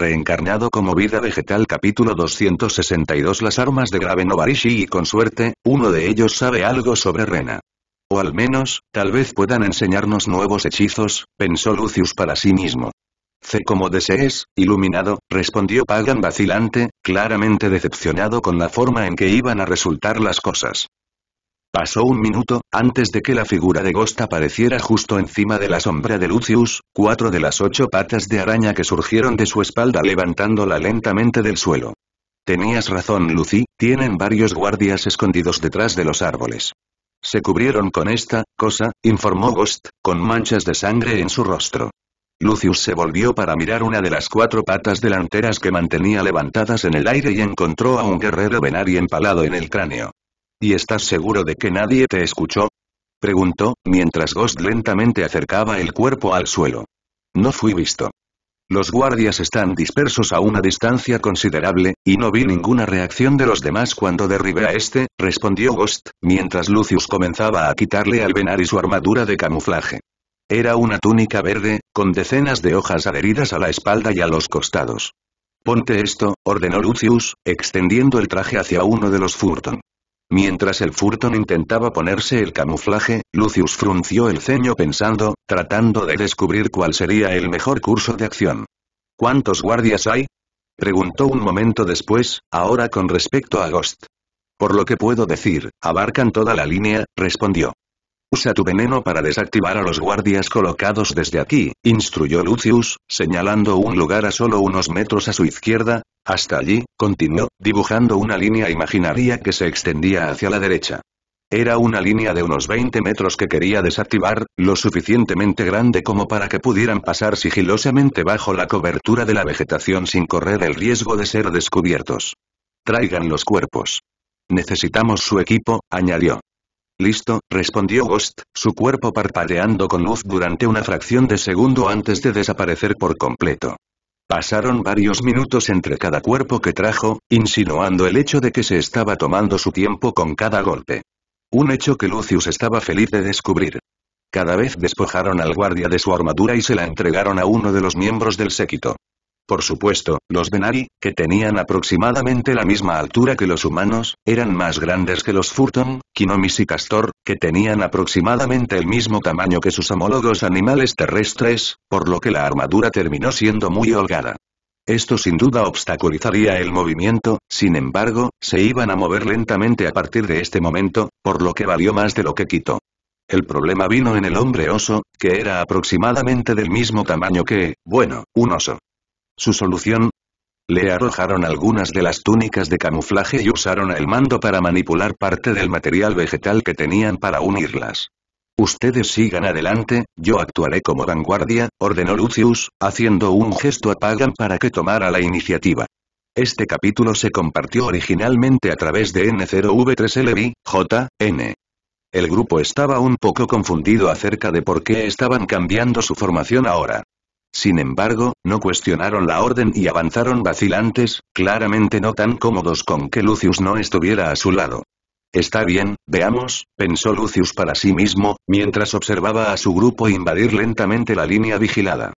reencarnado como vida vegetal capítulo 262 Las armas de Gravenovarishi y con suerte, uno de ellos sabe algo sobre Rena. O al menos, tal vez puedan enseñarnos nuevos hechizos, pensó Lucius para sí mismo. C como desees, iluminado, respondió Pagan vacilante, claramente decepcionado con la forma en que iban a resultar las cosas. Pasó un minuto, antes de que la figura de Ghost apareciera justo encima de la sombra de Lucius, cuatro de las ocho patas de araña que surgieron de su espalda levantándola lentamente del suelo. Tenías razón Lucy, tienen varios guardias escondidos detrás de los árboles. Se cubrieron con esta, cosa, informó Ghost, con manchas de sangre en su rostro. Lucius se volvió para mirar una de las cuatro patas delanteras que mantenía levantadas en el aire y encontró a un guerrero venari empalado en el cráneo. ¿Y estás seguro de que nadie te escuchó? Preguntó, mientras Ghost lentamente acercaba el cuerpo al suelo. No fui visto. Los guardias están dispersos a una distancia considerable, y no vi ninguna reacción de los demás cuando derribé a este, respondió Ghost, mientras Lucius comenzaba a quitarle al Venar y su armadura de camuflaje. Era una túnica verde, con decenas de hojas adheridas a la espalda y a los costados. Ponte esto, ordenó Lucius, extendiendo el traje hacia uno de los Furton. Mientras el Furton intentaba ponerse el camuflaje, Lucius frunció el ceño pensando, tratando de descubrir cuál sería el mejor curso de acción. ¿Cuántos guardias hay? Preguntó un momento después, ahora con respecto a Ghost. Por lo que puedo decir, abarcan toda la línea, respondió. Usa tu veneno para desactivar a los guardias colocados desde aquí, instruyó Lucius, señalando un lugar a solo unos metros a su izquierda. Hasta allí, continuó, dibujando una línea imaginaria que se extendía hacia la derecha. Era una línea de unos 20 metros que quería desactivar, lo suficientemente grande como para que pudieran pasar sigilosamente bajo la cobertura de la vegetación sin correr el riesgo de ser descubiertos. Traigan los cuerpos. Necesitamos su equipo, añadió. Listo, respondió Ghost, su cuerpo parpadeando con luz durante una fracción de segundo antes de desaparecer por completo. Pasaron varios minutos entre cada cuerpo que trajo, insinuando el hecho de que se estaba tomando su tiempo con cada golpe. Un hecho que Lucius estaba feliz de descubrir. Cada vez despojaron al guardia de su armadura y se la entregaron a uno de los miembros del séquito. Por supuesto, los Benari, que tenían aproximadamente la misma altura que los humanos, eran más grandes que los Furton, Kinomis y Castor, que tenían aproximadamente el mismo tamaño que sus homólogos animales terrestres, por lo que la armadura terminó siendo muy holgada. Esto sin duda obstaculizaría el movimiento, sin embargo, se iban a mover lentamente a partir de este momento, por lo que valió más de lo que quitó. El problema vino en el hombre oso, que era aproximadamente del mismo tamaño que, bueno, un oso. Su solución, le arrojaron algunas de las túnicas de camuflaje y usaron el mando para manipular parte del material vegetal que tenían para unirlas. Ustedes sigan adelante, yo actuaré como vanguardia, ordenó Lucius, haciendo un gesto a Pagan para que tomara la iniciativa. Este capítulo se compartió originalmente a través de n 0 v 3 lb JN. El grupo estaba un poco confundido acerca de por qué estaban cambiando su formación ahora. Sin embargo, no cuestionaron la orden y avanzaron vacilantes, claramente no tan cómodos con que Lucius no estuviera a su lado. Está bien, veamos, pensó Lucius para sí mismo, mientras observaba a su grupo invadir lentamente la línea vigilada.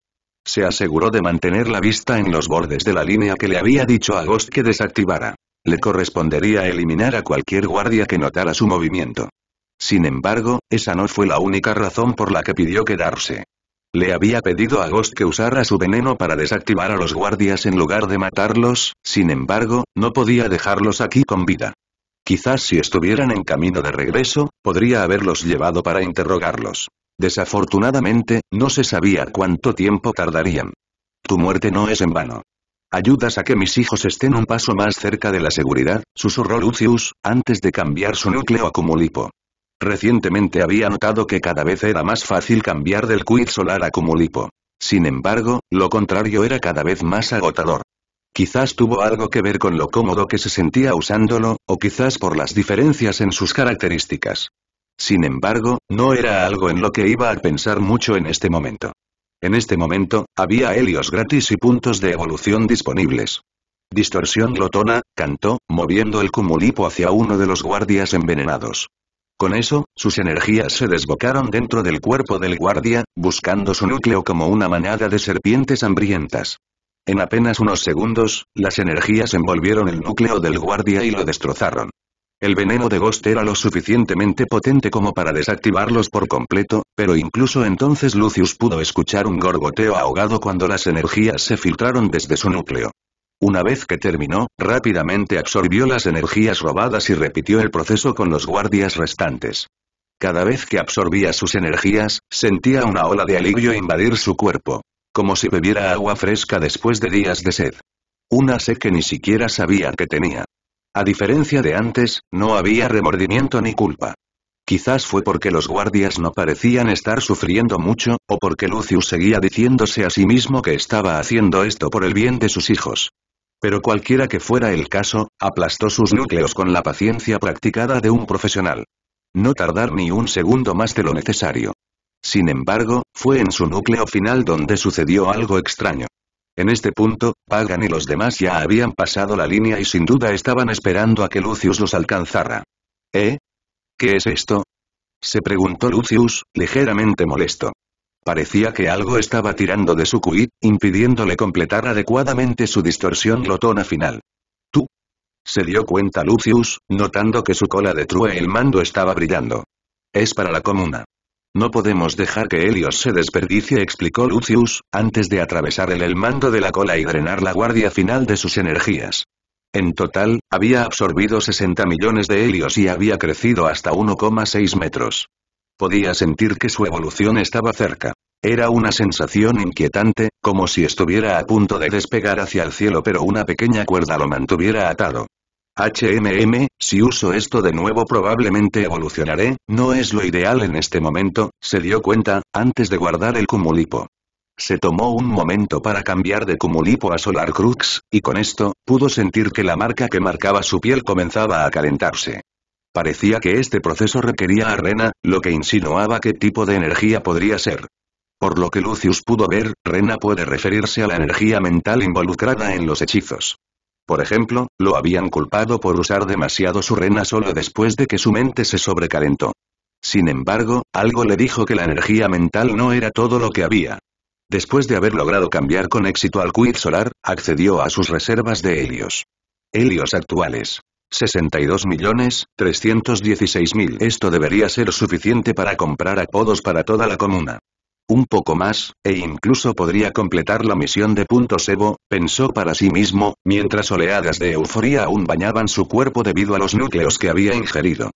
Se aseguró de mantener la vista en los bordes de la línea que le había dicho a Ghost que desactivara. Le correspondería eliminar a cualquier guardia que notara su movimiento. Sin embargo, esa no fue la única razón por la que pidió quedarse. Le había pedido a Ghost que usara su veneno para desactivar a los guardias en lugar de matarlos, sin embargo, no podía dejarlos aquí con vida. Quizás si estuvieran en camino de regreso, podría haberlos llevado para interrogarlos. Desafortunadamente, no se sabía cuánto tiempo tardarían. Tu muerte no es en vano. Ayudas a que mis hijos estén un paso más cerca de la seguridad, susurró Lucius, antes de cambiar su núcleo a cumulipo. Recientemente había notado que cada vez era más fácil cambiar del quid solar a cumulipo. Sin embargo, lo contrario era cada vez más agotador. Quizás tuvo algo que ver con lo cómodo que se sentía usándolo, o quizás por las diferencias en sus características. Sin embargo, no era algo en lo que iba a pensar mucho en este momento. En este momento, había helios gratis y puntos de evolución disponibles. Distorsión glotona, cantó, moviendo el cumulipo hacia uno de los guardias envenenados. Con eso, sus energías se desbocaron dentro del cuerpo del guardia, buscando su núcleo como una manada de serpientes hambrientas. En apenas unos segundos, las energías envolvieron el núcleo del guardia y lo destrozaron. El veneno de Ghost era lo suficientemente potente como para desactivarlos por completo, pero incluso entonces Lucius pudo escuchar un gorgoteo ahogado cuando las energías se filtraron desde su núcleo. Una vez que terminó, rápidamente absorbió las energías robadas y repitió el proceso con los guardias restantes. Cada vez que absorbía sus energías, sentía una ola de alivio invadir su cuerpo. Como si bebiera agua fresca después de días de sed. Una sed que ni siquiera sabía que tenía. A diferencia de antes, no había remordimiento ni culpa. Quizás fue porque los guardias no parecían estar sufriendo mucho, o porque Lucius seguía diciéndose a sí mismo que estaba haciendo esto por el bien de sus hijos. Pero cualquiera que fuera el caso, aplastó sus núcleos con la paciencia practicada de un profesional. No tardar ni un segundo más de lo necesario. Sin embargo, fue en su núcleo final donde sucedió algo extraño. En este punto, Pagan y los demás ya habían pasado la línea y sin duda estaban esperando a que Lucius los alcanzara. ¿Eh? ¿Qué es esto? Se preguntó Lucius, ligeramente molesto. Parecía que algo estaba tirando de su cuit, impidiéndole completar adecuadamente su distorsión glotona final. ¿Tú? Se dio cuenta Lucius, notando que su cola de true el mando estaba brillando. Es para la comuna. No podemos dejar que Helios se desperdicie explicó Lucius, antes de atravesar el, el mando de la cola y drenar la guardia final de sus energías. En total, había absorbido 60 millones de helios y había crecido hasta 1,6 metros. Podía sentir que su evolución estaba cerca. Era una sensación inquietante, como si estuviera a punto de despegar hacia el cielo pero una pequeña cuerda lo mantuviera atado. HMM, si uso esto de nuevo probablemente evolucionaré, no es lo ideal en este momento, se dio cuenta, antes de guardar el cumulipo. Se tomó un momento para cambiar de cumulipo a Solar Crux, y con esto, pudo sentir que la marca que marcaba su piel comenzaba a calentarse. Parecía que este proceso requería a Rena, lo que insinuaba qué tipo de energía podría ser. Por lo que Lucius pudo ver, Rena puede referirse a la energía mental involucrada en los hechizos. Por ejemplo, lo habían culpado por usar demasiado su Rena solo después de que su mente se sobrecalentó. Sin embargo, algo le dijo que la energía mental no era todo lo que había. Después de haber logrado cambiar con éxito al Quid Solar, accedió a sus reservas de helios. Helios actuales. 62 millones mil. Esto debería ser suficiente para comprar apodos para toda la comuna. Un poco más, e incluso podría completar la misión de Punto Sebo, pensó para sí mismo, mientras oleadas de euforia aún bañaban su cuerpo debido a los núcleos que había ingerido.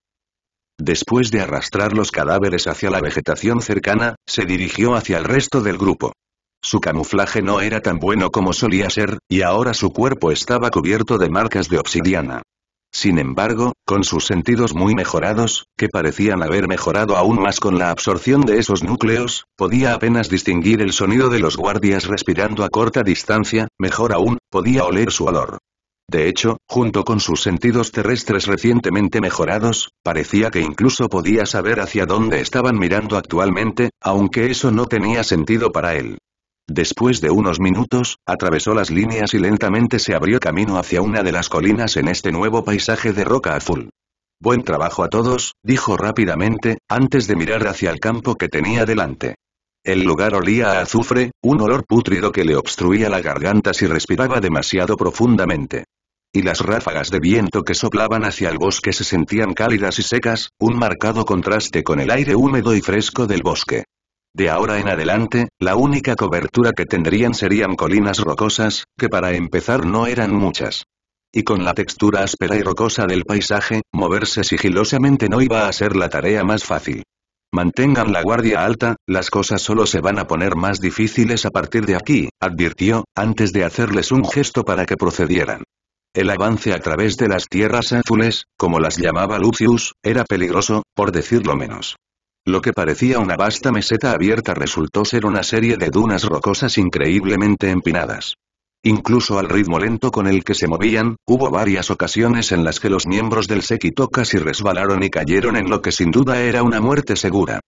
Después de arrastrar los cadáveres hacia la vegetación cercana, se dirigió hacia el resto del grupo. Su camuflaje no era tan bueno como solía ser, y ahora su cuerpo estaba cubierto de marcas de obsidiana. Sin embargo, con sus sentidos muy mejorados, que parecían haber mejorado aún más con la absorción de esos núcleos, podía apenas distinguir el sonido de los guardias respirando a corta distancia, mejor aún, podía oler su olor. De hecho, junto con sus sentidos terrestres recientemente mejorados, parecía que incluso podía saber hacia dónde estaban mirando actualmente, aunque eso no tenía sentido para él. Después de unos minutos, atravesó las líneas y lentamente se abrió camino hacia una de las colinas en este nuevo paisaje de roca azul. Buen trabajo a todos, dijo rápidamente, antes de mirar hacia el campo que tenía delante. El lugar olía a azufre, un olor pútrido que le obstruía la garganta si respiraba demasiado profundamente. Y las ráfagas de viento que soplaban hacia el bosque se sentían cálidas y secas, un marcado contraste con el aire húmedo y fresco del bosque. De ahora en adelante, la única cobertura que tendrían serían colinas rocosas, que para empezar no eran muchas. Y con la textura áspera y rocosa del paisaje, moverse sigilosamente no iba a ser la tarea más fácil. Mantengan la guardia alta, las cosas solo se van a poner más difíciles a partir de aquí, advirtió, antes de hacerles un gesto para que procedieran. El avance a través de las tierras azules, como las llamaba Lucius, era peligroso, por decirlo menos. Lo que parecía una vasta meseta abierta resultó ser una serie de dunas rocosas increíblemente empinadas. Incluso al ritmo lento con el que se movían, hubo varias ocasiones en las que los miembros del séquito casi resbalaron y cayeron en lo que sin duda era una muerte segura.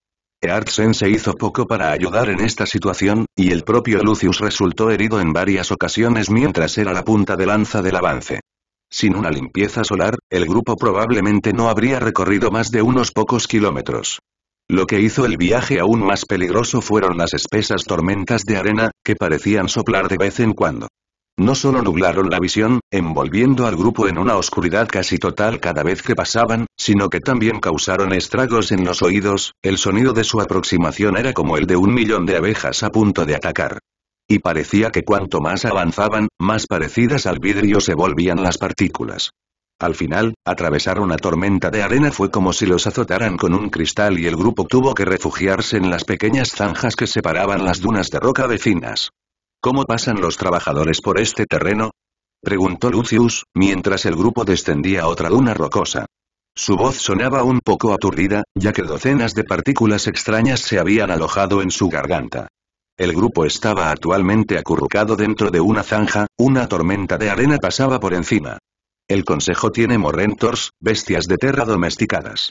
Eartsen se hizo poco para ayudar en esta situación, y el propio Lucius resultó herido en varias ocasiones mientras era la punta de lanza del avance. Sin una limpieza solar, el grupo probablemente no habría recorrido más de unos pocos kilómetros. Lo que hizo el viaje aún más peligroso fueron las espesas tormentas de arena, que parecían soplar de vez en cuando. No solo nublaron la visión, envolviendo al grupo en una oscuridad casi total cada vez que pasaban, sino que también causaron estragos en los oídos, el sonido de su aproximación era como el de un millón de abejas a punto de atacar. Y parecía que cuanto más avanzaban, más parecidas al vidrio se volvían las partículas. Al final, atravesar una tormenta de arena fue como si los azotaran con un cristal y el grupo tuvo que refugiarse en las pequeñas zanjas que separaban las dunas de roca vecinas. ¿Cómo pasan los trabajadores por este terreno? preguntó Lucius, mientras el grupo descendía a otra duna rocosa. Su voz sonaba un poco aturdida, ya que docenas de partículas extrañas se habían alojado en su garganta. El grupo estaba actualmente acurrucado dentro de una zanja, una tormenta de arena pasaba por encima. El consejo tiene morrentors, bestias de terra domesticadas.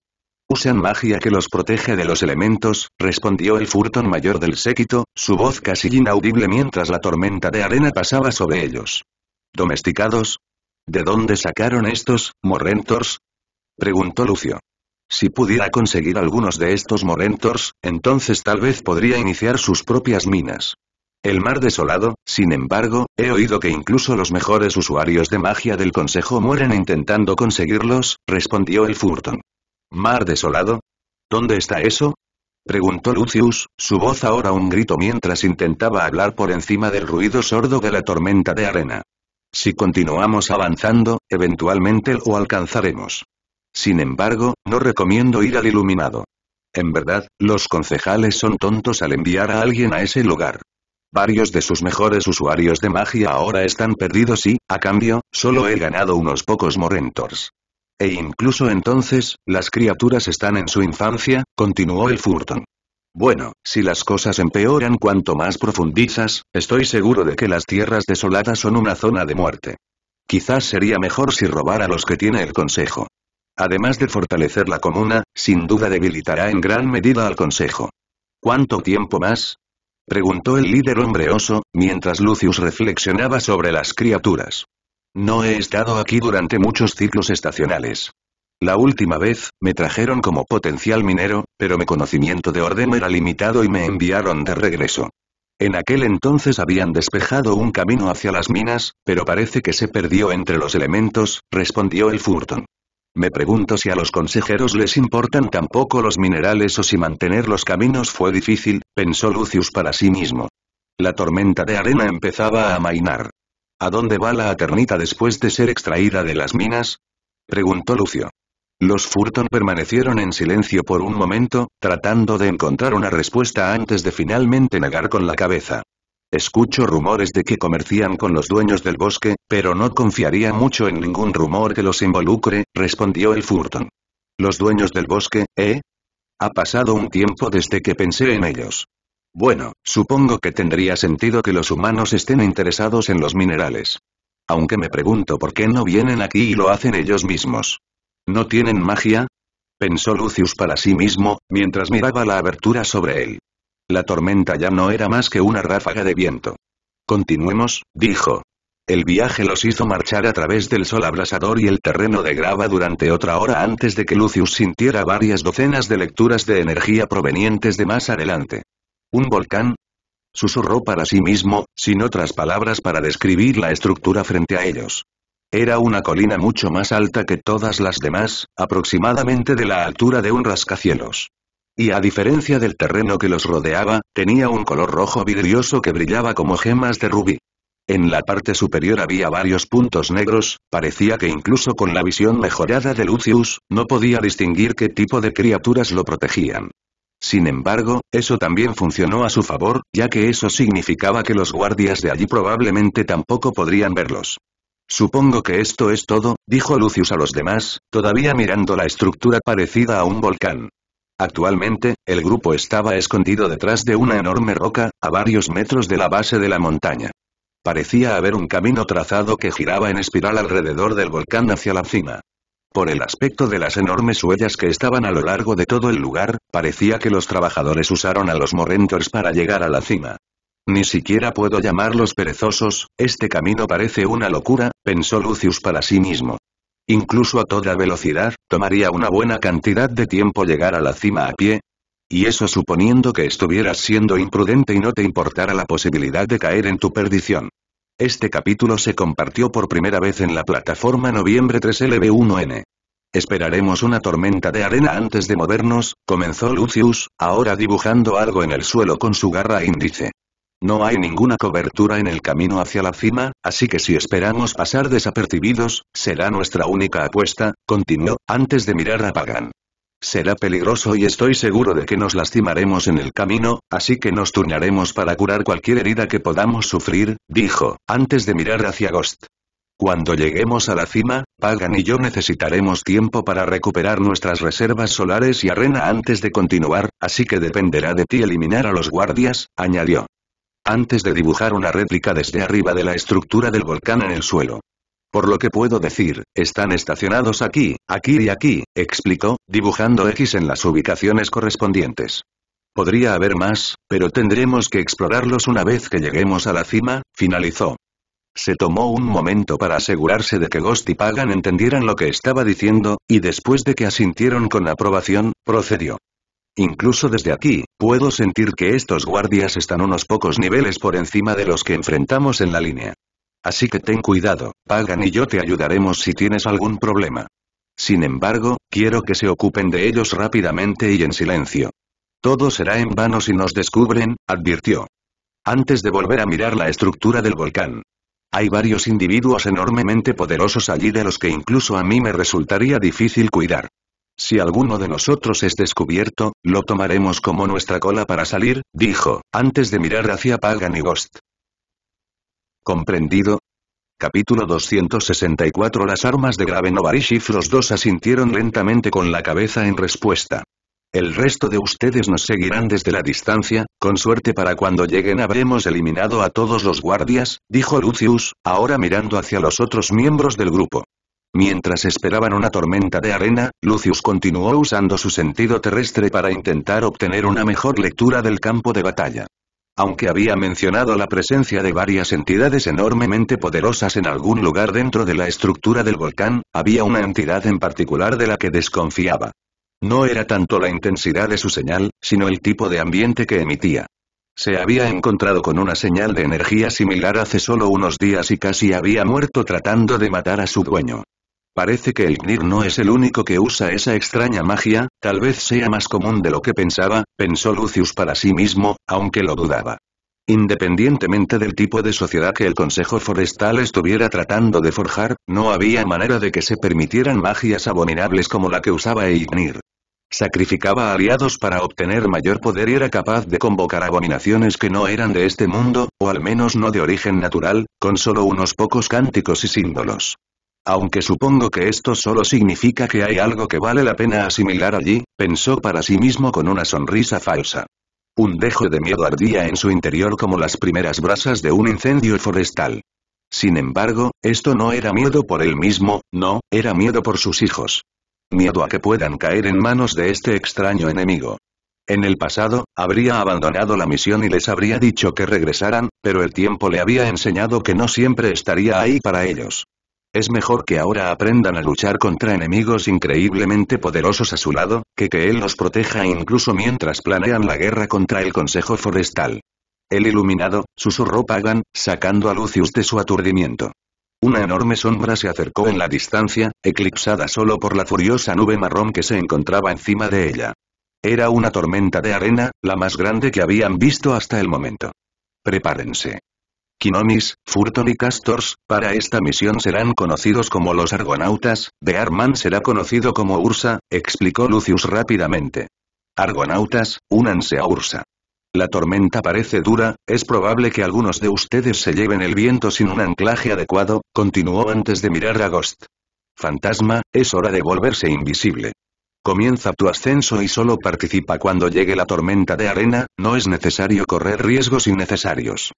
Usan magia que los protege de los elementos, respondió el furtón mayor del séquito, su voz casi inaudible mientras la tormenta de arena pasaba sobre ellos. ¿Domesticados? ¿De dónde sacaron estos, morrentors? Preguntó Lucio. Si pudiera conseguir algunos de estos morrentors, entonces tal vez podría iniciar sus propias minas. El mar desolado, sin embargo, he oído que incluso los mejores usuarios de magia del consejo mueren intentando conseguirlos, respondió el Furton. ¿Mar desolado? ¿Dónde está eso? Preguntó Lucius, su voz ahora un grito mientras intentaba hablar por encima del ruido sordo de la tormenta de arena. Si continuamos avanzando, eventualmente lo alcanzaremos. Sin embargo, no recomiendo ir al iluminado. En verdad, los concejales son tontos al enviar a alguien a ese lugar. Varios de sus mejores usuarios de magia ahora están perdidos y, a cambio, solo he ganado unos pocos Morentors. E incluso entonces, las criaturas están en su infancia, continuó el Furton. Bueno, si las cosas empeoran cuanto más profundizas, estoy seguro de que las tierras desoladas son una zona de muerte. Quizás sería mejor si robar a los que tiene el Consejo. Además de fortalecer la comuna, sin duda debilitará en gran medida al Consejo. ¿Cuánto tiempo más? Preguntó el líder hombreoso, mientras Lucius reflexionaba sobre las criaturas. No he estado aquí durante muchos ciclos estacionales. La última vez, me trajeron como potencial minero, pero mi conocimiento de orden era limitado y me enviaron de regreso. En aquel entonces habían despejado un camino hacia las minas, pero parece que se perdió entre los elementos, respondió el Furton. Me pregunto si a los consejeros les importan tampoco los minerales o si mantener los caminos fue difícil, pensó Lucius para sí mismo. La tormenta de arena empezaba a amainar. ¿A dónde va la Aternita después de ser extraída de las minas? preguntó Lucio. Los Furton permanecieron en silencio por un momento, tratando de encontrar una respuesta antes de finalmente negar con la cabeza. Escucho rumores de que comercian con los dueños del bosque, pero no confiaría mucho en ningún rumor que los involucre, respondió el Furton. ¿Los dueños del bosque, eh? Ha pasado un tiempo desde que pensé en ellos. Bueno, supongo que tendría sentido que los humanos estén interesados en los minerales. Aunque me pregunto por qué no vienen aquí y lo hacen ellos mismos. ¿No tienen magia? Pensó Lucius para sí mismo, mientras miraba la abertura sobre él. La tormenta ya no era más que una ráfaga de viento. Continuemos, dijo. El viaje los hizo marchar a través del sol abrasador y el terreno de grava durante otra hora antes de que Lucius sintiera varias docenas de lecturas de energía provenientes de más adelante. ¿Un volcán? Susurró para sí mismo, sin otras palabras para describir la estructura frente a ellos. Era una colina mucho más alta que todas las demás, aproximadamente de la altura de un rascacielos. Y a diferencia del terreno que los rodeaba, tenía un color rojo vidrioso que brillaba como gemas de rubí. En la parte superior había varios puntos negros, parecía que incluso con la visión mejorada de Lucius, no podía distinguir qué tipo de criaturas lo protegían. Sin embargo, eso también funcionó a su favor, ya que eso significaba que los guardias de allí probablemente tampoco podrían verlos. Supongo que esto es todo, dijo Lucius a los demás, todavía mirando la estructura parecida a un volcán. Actualmente, el grupo estaba escondido detrás de una enorme roca, a varios metros de la base de la montaña. Parecía haber un camino trazado que giraba en espiral alrededor del volcán hacia la cima. Por el aspecto de las enormes huellas que estaban a lo largo de todo el lugar, parecía que los trabajadores usaron a los Morrentors para llegar a la cima. Ni siquiera puedo llamarlos perezosos, este camino parece una locura, pensó Lucius para sí mismo. Incluso a toda velocidad, tomaría una buena cantidad de tiempo llegar a la cima a pie. Y eso suponiendo que estuvieras siendo imprudente y no te importara la posibilidad de caer en tu perdición. Este capítulo se compartió por primera vez en la plataforma Noviembre 3LB1N. Esperaremos una tormenta de arena antes de movernos, comenzó Lucius, ahora dibujando algo en el suelo con su garra índice. No hay ninguna cobertura en el camino hacia la cima, así que si esperamos pasar desapercibidos, será nuestra única apuesta, continuó, antes de mirar a Pagan. Será peligroso y estoy seguro de que nos lastimaremos en el camino, así que nos turnaremos para curar cualquier herida que podamos sufrir, dijo, antes de mirar hacia Ghost. Cuando lleguemos a la cima, Pagan y yo necesitaremos tiempo para recuperar nuestras reservas solares y arena antes de continuar, así que dependerá de ti eliminar a los guardias, añadió antes de dibujar una réplica desde arriba de la estructura del volcán en el suelo. Por lo que puedo decir, están estacionados aquí, aquí y aquí, explicó, dibujando X en las ubicaciones correspondientes. Podría haber más, pero tendremos que explorarlos una vez que lleguemos a la cima, finalizó. Se tomó un momento para asegurarse de que Ghost y Pagan entendieran lo que estaba diciendo, y después de que asintieron con aprobación, procedió. Incluso desde aquí, puedo sentir que estos guardias están unos pocos niveles por encima de los que enfrentamos en la línea. Así que ten cuidado, Pagan y yo te ayudaremos si tienes algún problema. Sin embargo, quiero que se ocupen de ellos rápidamente y en silencio. Todo será en vano si nos descubren, advirtió. Antes de volver a mirar la estructura del volcán. Hay varios individuos enormemente poderosos allí de los que incluso a mí me resultaría difícil cuidar. Si alguno de nosotros es descubierto, lo tomaremos como nuestra cola para salir, dijo, antes de mirar hacia Pagan y Ghost. ¿Comprendido? Capítulo 264 Las armas de Gravenovarish los dos asintieron lentamente con la cabeza en respuesta. El resto de ustedes nos seguirán desde la distancia, con suerte para cuando lleguen habremos eliminado a todos los guardias, dijo Lucius, ahora mirando hacia los otros miembros del grupo. Mientras esperaban una tormenta de arena, Lucius continuó usando su sentido terrestre para intentar obtener una mejor lectura del campo de batalla. Aunque había mencionado la presencia de varias entidades enormemente poderosas en algún lugar dentro de la estructura del volcán, había una entidad en particular de la que desconfiaba. No era tanto la intensidad de su señal, sino el tipo de ambiente que emitía. Se había encontrado con una señal de energía similar hace solo unos días y casi había muerto tratando de matar a su dueño. Parece que el no es el único que usa esa extraña magia, tal vez sea más común de lo que pensaba, pensó Lucius para sí mismo, aunque lo dudaba. Independientemente del tipo de sociedad que el Consejo Forestal estuviera tratando de forjar, no había manera de que se permitieran magias abominables como la que usaba Ignir. Sacrificaba aliados para obtener mayor poder y era capaz de convocar abominaciones que no eran de este mundo, o al menos no de origen natural, con solo unos pocos cánticos y símbolos aunque supongo que esto solo significa que hay algo que vale la pena asimilar allí, pensó para sí mismo con una sonrisa falsa. Un dejo de miedo ardía en su interior como las primeras brasas de un incendio forestal. Sin embargo, esto no era miedo por él mismo, no, era miedo por sus hijos. Miedo a que puedan caer en manos de este extraño enemigo. En el pasado, habría abandonado la misión y les habría dicho que regresaran, pero el tiempo le había enseñado que no siempre estaría ahí para ellos. Es mejor que ahora aprendan a luchar contra enemigos increíblemente poderosos a su lado, que que él los proteja incluso mientras planean la guerra contra el Consejo Forestal. El iluminado, susurró Pagan, sacando a Lucius de su aturdimiento. Una enorme sombra se acercó en la distancia, eclipsada solo por la furiosa nube marrón que se encontraba encima de ella. Era una tormenta de arena, la más grande que habían visto hasta el momento. Prepárense. Kinonis, Furton y Castors, para esta misión serán conocidos como los Argonautas, de Arman será conocido como Ursa, explicó Lucius rápidamente. Argonautas, únanse a Ursa. La tormenta parece dura, es probable que algunos de ustedes se lleven el viento sin un anclaje adecuado, continuó antes de mirar a Ghost. Fantasma, es hora de volverse invisible. Comienza tu ascenso y solo participa cuando llegue la tormenta de arena, no es necesario correr riesgos innecesarios.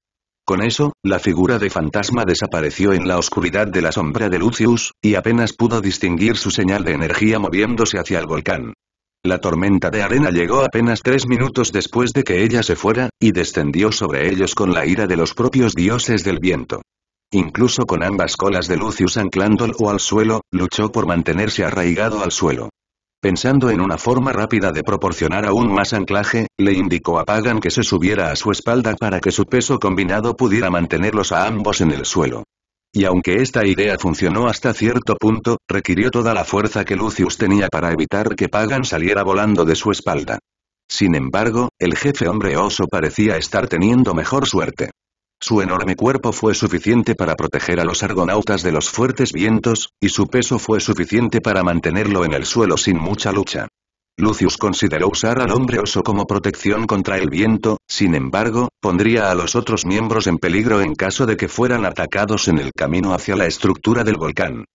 Con eso, la figura de fantasma desapareció en la oscuridad de la sombra de Lucius, y apenas pudo distinguir su señal de energía moviéndose hacia el volcán. La tormenta de arena llegó apenas tres minutos después de que ella se fuera, y descendió sobre ellos con la ira de los propios dioses del viento. Incluso con ambas colas de Lucius anclándolo al suelo, luchó por mantenerse arraigado al suelo. Pensando en una forma rápida de proporcionar aún más anclaje, le indicó a Pagan que se subiera a su espalda para que su peso combinado pudiera mantenerlos a ambos en el suelo. Y aunque esta idea funcionó hasta cierto punto, requirió toda la fuerza que Lucius tenía para evitar que Pagan saliera volando de su espalda. Sin embargo, el jefe hombre oso parecía estar teniendo mejor suerte. Su enorme cuerpo fue suficiente para proteger a los argonautas de los fuertes vientos, y su peso fue suficiente para mantenerlo en el suelo sin mucha lucha. Lucius consideró usar al hombre oso como protección contra el viento, sin embargo, pondría a los otros miembros en peligro en caso de que fueran atacados en el camino hacia la estructura del volcán.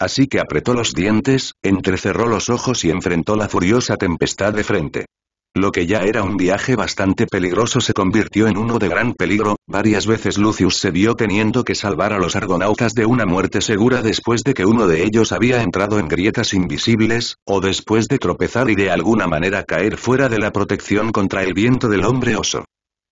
Así que apretó los dientes, entrecerró los ojos y enfrentó la furiosa tempestad de frente. Lo que ya era un viaje bastante peligroso se convirtió en uno de gran peligro, varias veces Lucius se vio teniendo que salvar a los argonautas de una muerte segura después de que uno de ellos había entrado en grietas invisibles, o después de tropezar y de alguna manera caer fuera de la protección contra el viento del hombre oso.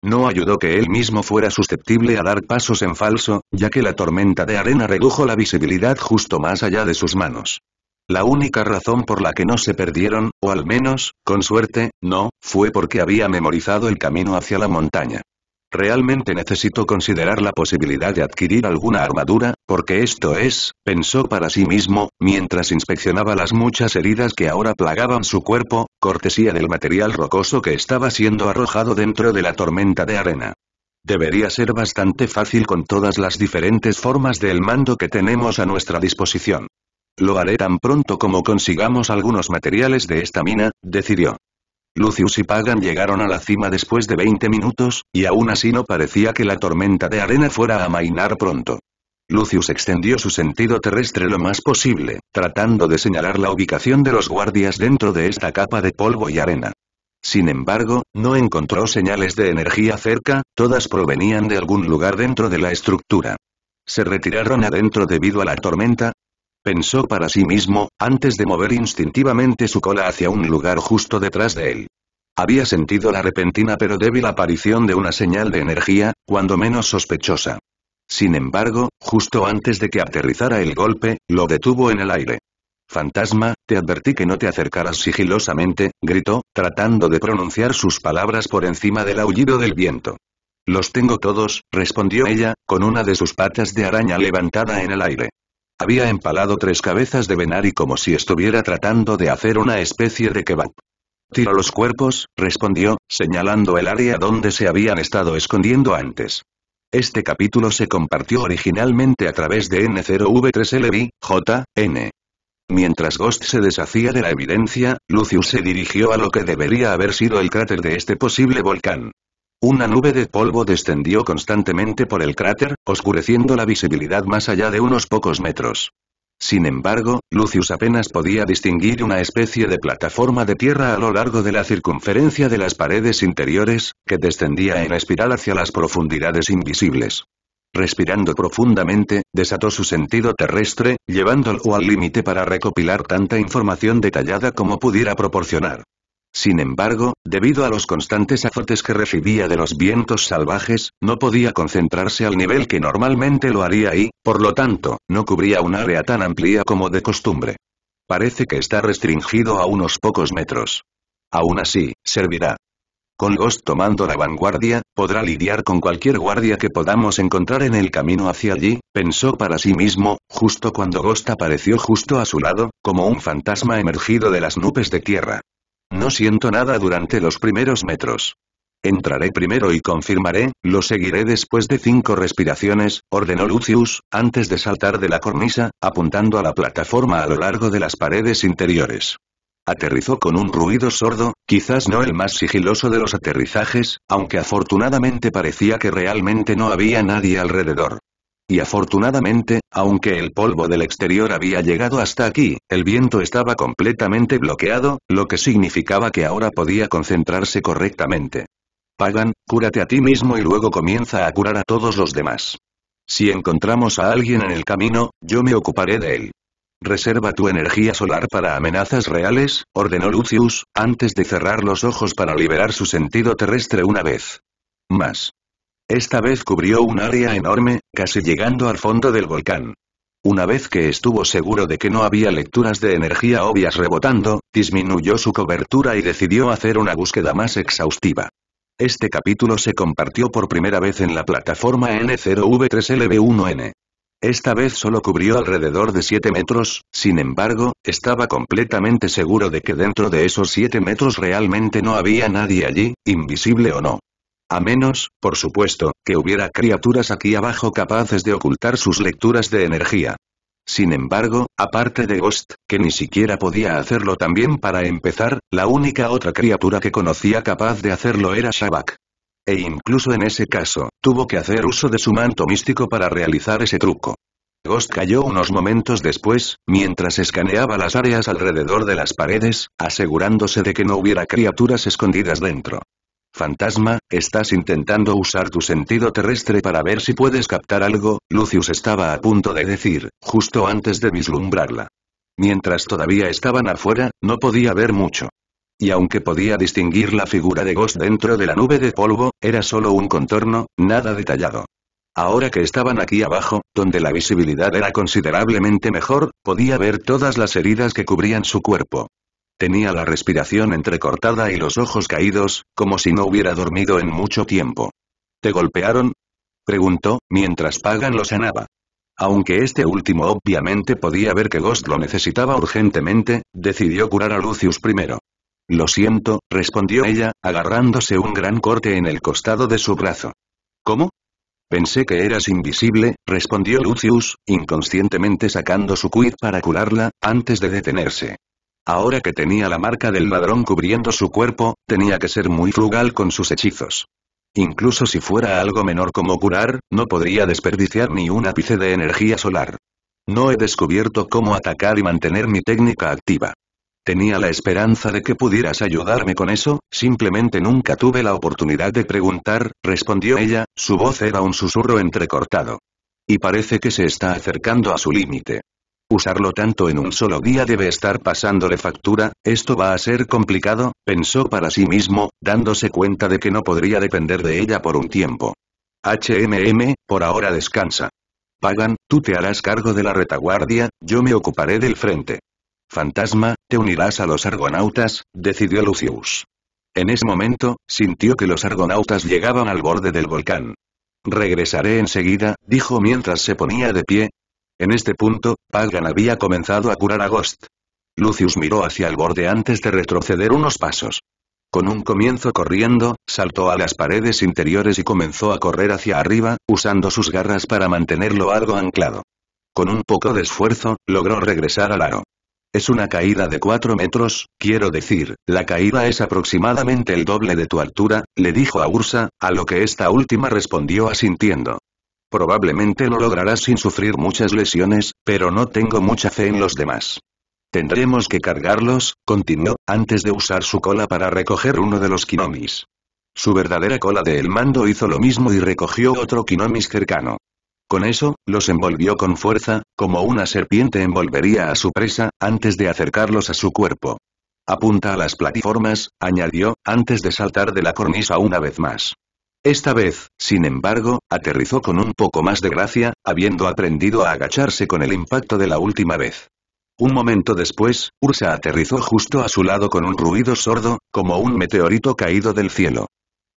No ayudó que él mismo fuera susceptible a dar pasos en falso, ya que la tormenta de arena redujo la visibilidad justo más allá de sus manos. La única razón por la que no se perdieron, o al menos, con suerte, no, fue porque había memorizado el camino hacia la montaña. Realmente necesito considerar la posibilidad de adquirir alguna armadura, porque esto es, pensó para sí mismo, mientras inspeccionaba las muchas heridas que ahora plagaban su cuerpo, cortesía del material rocoso que estaba siendo arrojado dentro de la tormenta de arena. Debería ser bastante fácil con todas las diferentes formas del mando que tenemos a nuestra disposición. Lo haré tan pronto como consigamos algunos materiales de esta mina, decidió. Lucius y Pagan llegaron a la cima después de 20 minutos, y aún así no parecía que la tormenta de arena fuera a amainar pronto. Lucius extendió su sentido terrestre lo más posible, tratando de señalar la ubicación de los guardias dentro de esta capa de polvo y arena. Sin embargo, no encontró señales de energía cerca, todas provenían de algún lugar dentro de la estructura. Se retiraron adentro debido a la tormenta, pensó para sí mismo, antes de mover instintivamente su cola hacia un lugar justo detrás de él. Había sentido la repentina pero débil aparición de una señal de energía, cuando menos sospechosa. Sin embargo, justo antes de que aterrizara el golpe, lo detuvo en el aire. Fantasma, te advertí que no te acercaras sigilosamente, gritó, tratando de pronunciar sus palabras por encima del aullido del viento. Los tengo todos, respondió ella, con una de sus patas de araña levantada en el aire. Había empalado tres cabezas de venari como si estuviera tratando de hacer una especie de kebab. Tiro los cuerpos, respondió, señalando el área donde se habían estado escondiendo antes. Este capítulo se compartió originalmente a través de N0V3LB, JN. Mientras Ghost se deshacía de la evidencia, Lucius se dirigió a lo que debería haber sido el cráter de este posible volcán. Una nube de polvo descendió constantemente por el cráter, oscureciendo la visibilidad más allá de unos pocos metros. Sin embargo, Lucius apenas podía distinguir una especie de plataforma de tierra a lo largo de la circunferencia de las paredes interiores, que descendía en espiral hacia las profundidades invisibles. Respirando profundamente, desató su sentido terrestre, llevándolo al límite para recopilar tanta información detallada como pudiera proporcionar. Sin embargo, debido a los constantes azotes que recibía de los vientos salvajes, no podía concentrarse al nivel que normalmente lo haría y, por lo tanto, no cubría un área tan amplia como de costumbre. Parece que está restringido a unos pocos metros. Aún así, servirá. Con Ghost tomando la vanguardia, podrá lidiar con cualquier guardia que podamos encontrar en el camino hacia allí, pensó para sí mismo, justo cuando Ghost apareció justo a su lado, como un fantasma emergido de las nubes de tierra. No siento nada durante los primeros metros. Entraré primero y confirmaré, lo seguiré después de cinco respiraciones, ordenó Lucius, antes de saltar de la cornisa, apuntando a la plataforma a lo largo de las paredes interiores. Aterrizó con un ruido sordo, quizás no el más sigiloso de los aterrizajes, aunque afortunadamente parecía que realmente no había nadie alrededor. Y afortunadamente, aunque el polvo del exterior había llegado hasta aquí, el viento estaba completamente bloqueado, lo que significaba que ahora podía concentrarse correctamente. Pagan, cúrate a ti mismo y luego comienza a curar a todos los demás. Si encontramos a alguien en el camino, yo me ocuparé de él. Reserva tu energía solar para amenazas reales, ordenó Lucius, antes de cerrar los ojos para liberar su sentido terrestre una vez. Más. Esta vez cubrió un área enorme, casi llegando al fondo del volcán. Una vez que estuvo seguro de que no había lecturas de energía obvias rebotando, disminuyó su cobertura y decidió hacer una búsqueda más exhaustiva. Este capítulo se compartió por primera vez en la plataforma N0V3LB1N. Esta vez solo cubrió alrededor de 7 metros, sin embargo, estaba completamente seguro de que dentro de esos 7 metros realmente no había nadie allí, invisible o no. A menos, por supuesto, que hubiera criaturas aquí abajo capaces de ocultar sus lecturas de energía. Sin embargo, aparte de Ghost, que ni siquiera podía hacerlo también para empezar, la única otra criatura que conocía capaz de hacerlo era Shabak. E incluso en ese caso, tuvo que hacer uso de su manto místico para realizar ese truco. Ghost cayó unos momentos después, mientras escaneaba las áreas alrededor de las paredes, asegurándose de que no hubiera criaturas escondidas dentro. Fantasma, estás intentando usar tu sentido terrestre para ver si puedes captar algo, Lucius estaba a punto de decir, justo antes de vislumbrarla. Mientras todavía estaban afuera, no podía ver mucho. Y aunque podía distinguir la figura de Ghost dentro de la nube de polvo, era solo un contorno, nada detallado. Ahora que estaban aquí abajo, donde la visibilidad era considerablemente mejor, podía ver todas las heridas que cubrían su cuerpo. Tenía la respiración entrecortada y los ojos caídos, como si no hubiera dormido en mucho tiempo. ¿Te golpearon? Preguntó, mientras Pagan lo sanaba. Aunque este último obviamente podía ver que Ghost lo necesitaba urgentemente, decidió curar a Lucius primero. Lo siento, respondió ella, agarrándose un gran corte en el costado de su brazo. ¿Cómo? Pensé que eras invisible, respondió Lucius, inconscientemente sacando su quid para curarla, antes de detenerse. Ahora que tenía la marca del ladrón cubriendo su cuerpo, tenía que ser muy frugal con sus hechizos. Incluso si fuera algo menor como curar, no podría desperdiciar ni un ápice de energía solar. No he descubierto cómo atacar y mantener mi técnica activa. Tenía la esperanza de que pudieras ayudarme con eso, simplemente nunca tuve la oportunidad de preguntar, respondió ella, su voz era un susurro entrecortado. Y parece que se está acercando a su límite. Usarlo tanto en un solo día debe estar pasándole factura, esto va a ser complicado, pensó para sí mismo, dándose cuenta de que no podría depender de ella por un tiempo. HMM, por ahora descansa. Pagan, tú te harás cargo de la retaguardia, yo me ocuparé del frente. Fantasma, te unirás a los argonautas, decidió Lucius. En ese momento, sintió que los argonautas llegaban al borde del volcán. Regresaré enseguida, dijo mientras se ponía de pie, en este punto, Pagan había comenzado a curar a Ghost. Lucius miró hacia el borde antes de retroceder unos pasos. Con un comienzo corriendo, saltó a las paredes interiores y comenzó a correr hacia arriba, usando sus garras para mantenerlo algo anclado. Con un poco de esfuerzo, logró regresar al aro. Es una caída de 4 metros, quiero decir, la caída es aproximadamente el doble de tu altura, le dijo a Ursa, a lo que esta última respondió asintiendo. Probablemente lo lograrás sin sufrir muchas lesiones, pero no tengo mucha fe en los demás. Tendremos que cargarlos, continuó, antes de usar su cola para recoger uno de los kinomis. Su verdadera cola de el mando hizo lo mismo y recogió otro kinomis cercano. Con eso, los envolvió con fuerza, como una serpiente envolvería a su presa, antes de acercarlos a su cuerpo. Apunta a las plataformas, añadió, antes de saltar de la cornisa una vez más. Esta vez, sin embargo, aterrizó con un poco más de gracia, habiendo aprendido a agacharse con el impacto de la última vez. Un momento después, Ursa aterrizó justo a su lado con un ruido sordo, como un meteorito caído del cielo.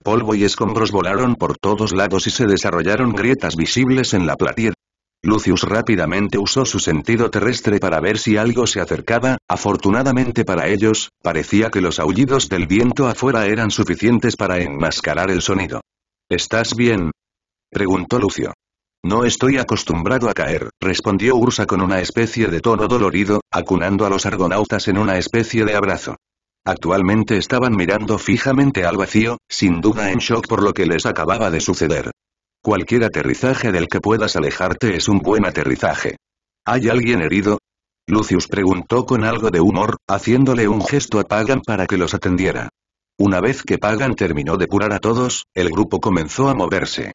Polvo y escombros volaron por todos lados y se desarrollaron grietas visibles en la platier. Lucius rápidamente usó su sentido terrestre para ver si algo se acercaba, afortunadamente para ellos, parecía que los aullidos del viento afuera eran suficientes para enmascarar el sonido. ¿Estás bien? preguntó Lucio. No estoy acostumbrado a caer, respondió Ursa con una especie de tono dolorido, acunando a los argonautas en una especie de abrazo. Actualmente estaban mirando fijamente al vacío, sin duda en shock por lo que les acababa de suceder. Cualquier aterrizaje del que puedas alejarte es un buen aterrizaje. ¿Hay alguien herido? Lucius preguntó con algo de humor, haciéndole un gesto a Pagan para que los atendiera. Una vez que Pagan terminó de curar a todos, el grupo comenzó a moverse.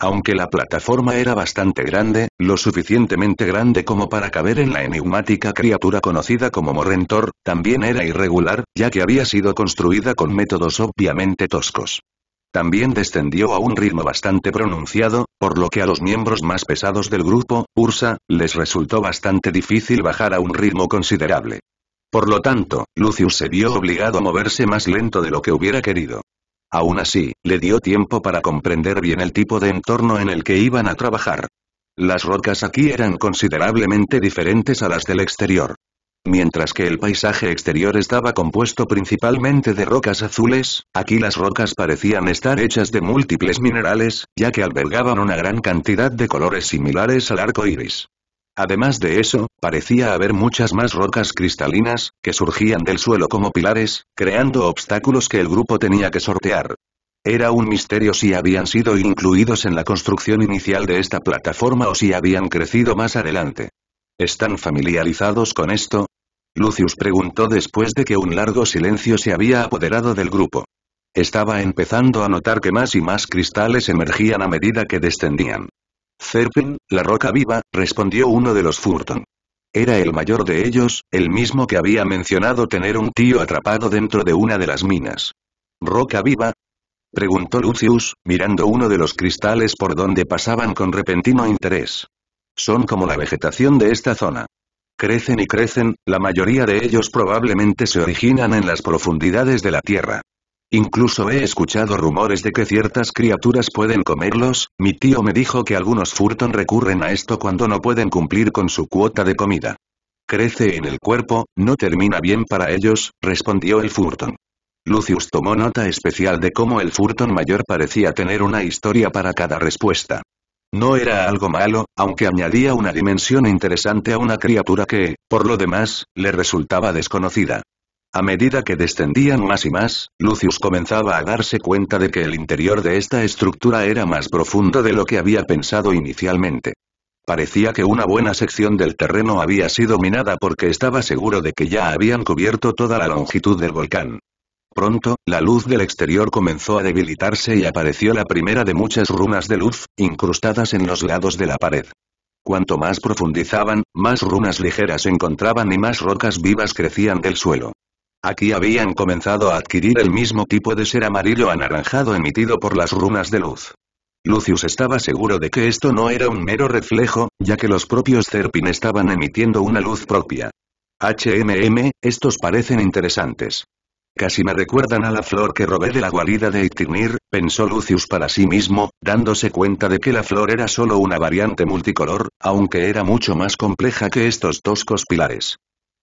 Aunque la plataforma era bastante grande, lo suficientemente grande como para caber en la enigmática criatura conocida como Morrentor, también era irregular, ya que había sido construida con métodos obviamente toscos. También descendió a un ritmo bastante pronunciado, por lo que a los miembros más pesados del grupo, Ursa, les resultó bastante difícil bajar a un ritmo considerable. Por lo tanto, Lucius se vio obligado a moverse más lento de lo que hubiera querido. Aún así, le dio tiempo para comprender bien el tipo de entorno en el que iban a trabajar. Las rocas aquí eran considerablemente diferentes a las del exterior. Mientras que el paisaje exterior estaba compuesto principalmente de rocas azules, aquí las rocas parecían estar hechas de múltiples minerales, ya que albergaban una gran cantidad de colores similares al arco iris. Además de eso, parecía haber muchas más rocas cristalinas, que surgían del suelo como pilares, creando obstáculos que el grupo tenía que sortear. Era un misterio si habían sido incluidos en la construcción inicial de esta plataforma o si habían crecido más adelante. ¿Están familiarizados con esto? Lucius preguntó después de que un largo silencio se había apoderado del grupo. Estaba empezando a notar que más y más cristales emergían a medida que descendían. Cerpin, la roca viva, respondió uno de los Furton. Era el mayor de ellos, el mismo que había mencionado tener un tío atrapado dentro de una de las minas. ¿Roca viva? Preguntó Lucius, mirando uno de los cristales por donde pasaban con repentino interés. Son como la vegetación de esta zona. Crecen y crecen, la mayoría de ellos probablemente se originan en las profundidades de la tierra. Incluso he escuchado rumores de que ciertas criaturas pueden comerlos, mi tío me dijo que algunos Furton recurren a esto cuando no pueden cumplir con su cuota de comida. Crece en el cuerpo, no termina bien para ellos, respondió el Furton. Lucius tomó nota especial de cómo el Furton mayor parecía tener una historia para cada respuesta. No era algo malo, aunque añadía una dimensión interesante a una criatura que, por lo demás, le resultaba desconocida. A medida que descendían más y más, Lucius comenzaba a darse cuenta de que el interior de esta estructura era más profundo de lo que había pensado inicialmente. Parecía que una buena sección del terreno había sido minada porque estaba seguro de que ya habían cubierto toda la longitud del volcán. Pronto, la luz del exterior comenzó a debilitarse y apareció la primera de muchas runas de luz, incrustadas en los lados de la pared. Cuanto más profundizaban, más runas ligeras encontraban y más rocas vivas crecían del suelo. Aquí habían comenzado a adquirir el mismo tipo de ser amarillo anaranjado emitido por las runas de luz. Lucius estaba seguro de que esto no era un mero reflejo, ya que los propios Zerpin estaban emitiendo una luz propia. HMM, estos parecen interesantes. Casi me recuerdan a la flor que robé de la guarida de Itinir, pensó Lucius para sí mismo, dándose cuenta de que la flor era solo una variante multicolor, aunque era mucho más compleja que estos toscos pilares.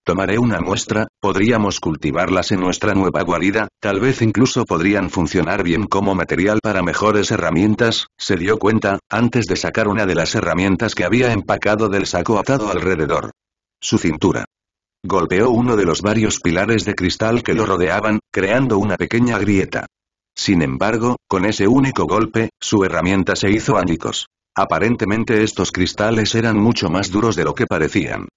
Tomaré una muestra, podríamos cultivarlas en nuestra nueva guarida, tal vez incluso podrían funcionar bien como material para mejores herramientas, se dio cuenta, antes de sacar una de las herramientas que había empacado del saco atado alrededor. Su cintura. Golpeó uno de los varios pilares de cristal que lo rodeaban, creando una pequeña grieta. Sin embargo, con ese único golpe, su herramienta se hizo ánicos. Aparentemente estos cristales eran mucho más duros de lo que parecían.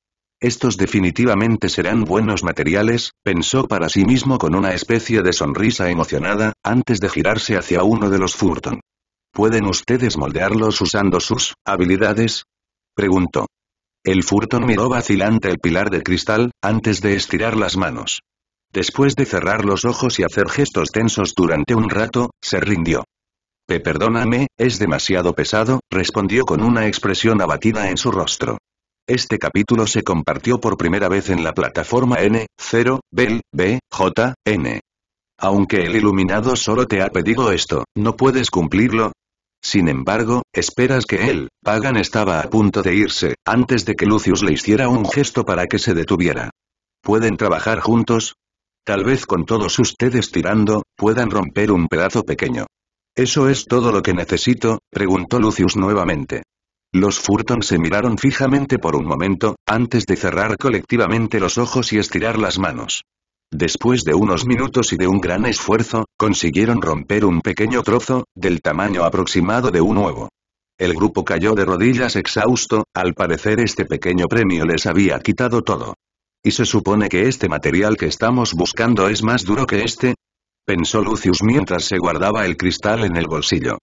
Estos definitivamente serán buenos materiales, pensó para sí mismo con una especie de sonrisa emocionada, antes de girarse hacia uno de los Furton. ¿Pueden ustedes moldearlos usando sus habilidades? Preguntó. El Furton miró vacilante el pilar de cristal, antes de estirar las manos. Después de cerrar los ojos y hacer gestos tensos durante un rato, se rindió. Pe perdóname, es demasiado pesado, respondió con una expresión abatida en su rostro. Este capítulo se compartió por primera vez en la plataforma N0, Bell, B, J, N. Aunque el iluminado solo te ha pedido esto, ¿no puedes cumplirlo? Sin embargo, esperas que él, Pagan estaba a punto de irse, antes de que Lucius le hiciera un gesto para que se detuviera. ¿Pueden trabajar juntos? Tal vez con todos ustedes tirando, puedan romper un pedazo pequeño. ¿Eso es todo lo que necesito? preguntó Lucius nuevamente. Los Furton se miraron fijamente por un momento, antes de cerrar colectivamente los ojos y estirar las manos. Después de unos minutos y de un gran esfuerzo, consiguieron romper un pequeño trozo, del tamaño aproximado de un huevo. El grupo cayó de rodillas exhausto, al parecer este pequeño premio les había quitado todo. ¿Y se supone que este material que estamos buscando es más duro que este? Pensó Lucius mientras se guardaba el cristal en el bolsillo.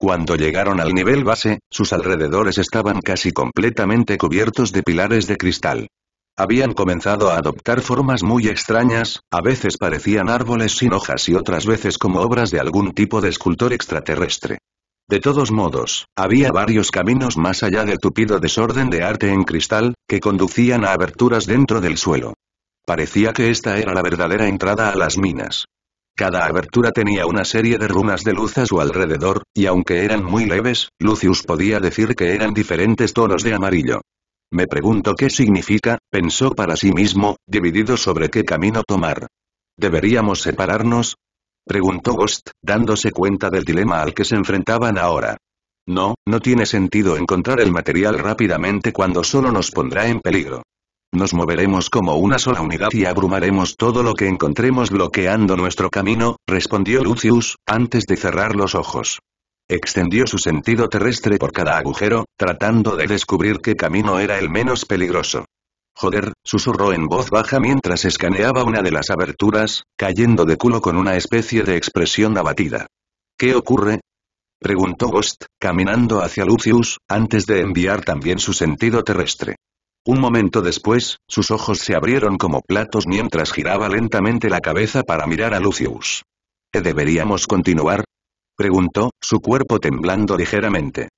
Cuando llegaron al nivel base, sus alrededores estaban casi completamente cubiertos de pilares de cristal. Habían comenzado a adoptar formas muy extrañas, a veces parecían árboles sin hojas y otras veces como obras de algún tipo de escultor extraterrestre. De todos modos, había varios caminos más allá del tupido desorden de arte en cristal, que conducían a aberturas dentro del suelo. Parecía que esta era la verdadera entrada a las minas. Cada abertura tenía una serie de runas de luz a su alrededor, y aunque eran muy leves, Lucius podía decir que eran diferentes tonos de amarillo. Me pregunto qué significa, pensó para sí mismo, dividido sobre qué camino tomar. ¿Deberíamos separarnos? Preguntó Ghost, dándose cuenta del dilema al que se enfrentaban ahora. No, no tiene sentido encontrar el material rápidamente cuando solo nos pondrá en peligro. Nos moveremos como una sola unidad y abrumaremos todo lo que encontremos bloqueando nuestro camino, respondió Lucius, antes de cerrar los ojos. Extendió su sentido terrestre por cada agujero, tratando de descubrir qué camino era el menos peligroso. Joder, susurró en voz baja mientras escaneaba una de las aberturas, cayendo de culo con una especie de expresión abatida. ¿Qué ocurre? Preguntó Ghost, caminando hacia Lucius, antes de enviar también su sentido terrestre. Un momento después, sus ojos se abrieron como platos mientras giraba lentamente la cabeza para mirar a Lucius. ¿E ¿Deberíamos continuar? preguntó, su cuerpo temblando ligeramente.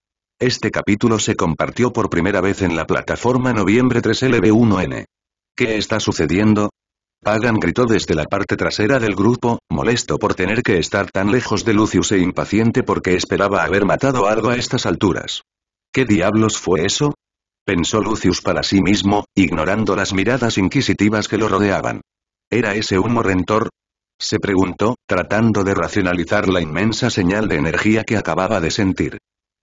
Este capítulo se compartió por primera vez en la plataforma noviembre 3LB1N. ¿Qué está sucediendo? Pagan gritó desde la parte trasera del grupo, molesto por tener que estar tan lejos de Lucius e impaciente porque esperaba haber matado algo a estas alturas. ¿Qué diablos fue eso? pensó Lucius para sí mismo, ignorando las miradas inquisitivas que lo rodeaban. ¿Era ese un morrentor? Se preguntó, tratando de racionalizar la inmensa señal de energía que acababa de sentir.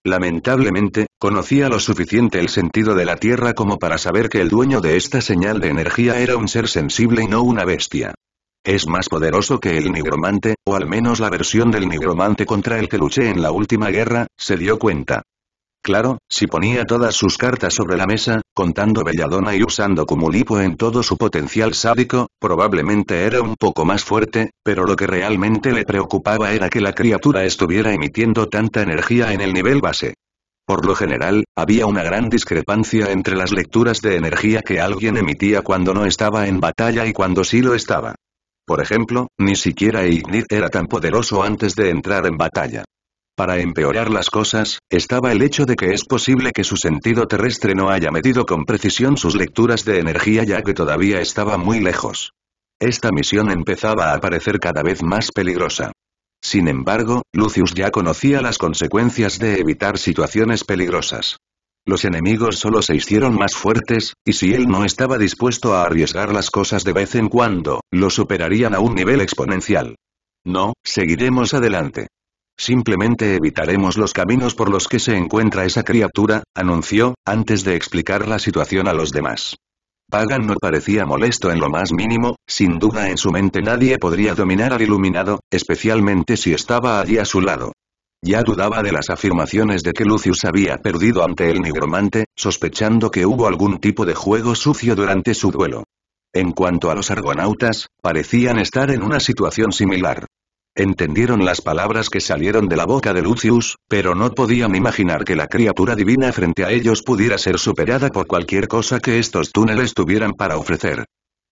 Lamentablemente, conocía lo suficiente el sentido de la Tierra como para saber que el dueño de esta señal de energía era un ser sensible y no una bestia. Es más poderoso que el nigromante, o al menos la versión del nigromante contra el que luché en la última guerra, se dio cuenta. Claro, si ponía todas sus cartas sobre la mesa, contando Belladona y usando Cumulipo en todo su potencial sádico, probablemente era un poco más fuerte, pero lo que realmente le preocupaba era que la criatura estuviera emitiendo tanta energía en el nivel base. Por lo general, había una gran discrepancia entre las lecturas de energía que alguien emitía cuando no estaba en batalla y cuando sí lo estaba. Por ejemplo, ni siquiera Ignir era tan poderoso antes de entrar en batalla. Para empeorar las cosas, estaba el hecho de que es posible que su sentido terrestre no haya medido con precisión sus lecturas de energía ya que todavía estaba muy lejos. Esta misión empezaba a parecer cada vez más peligrosa. Sin embargo, Lucius ya conocía las consecuencias de evitar situaciones peligrosas. Los enemigos solo se hicieron más fuertes, y si él no estaba dispuesto a arriesgar las cosas de vez en cuando, lo superarían a un nivel exponencial. No, seguiremos adelante. Simplemente evitaremos los caminos por los que se encuentra esa criatura, anunció, antes de explicar la situación a los demás. Pagan no parecía molesto en lo más mínimo, sin duda en su mente nadie podría dominar al iluminado, especialmente si estaba allí a su lado. Ya dudaba de las afirmaciones de que Lucius había perdido ante el nigromante, sospechando que hubo algún tipo de juego sucio durante su duelo. En cuanto a los argonautas, parecían estar en una situación similar. Entendieron las palabras que salieron de la boca de Lucius, pero no podían imaginar que la criatura divina frente a ellos pudiera ser superada por cualquier cosa que estos túneles tuvieran para ofrecer.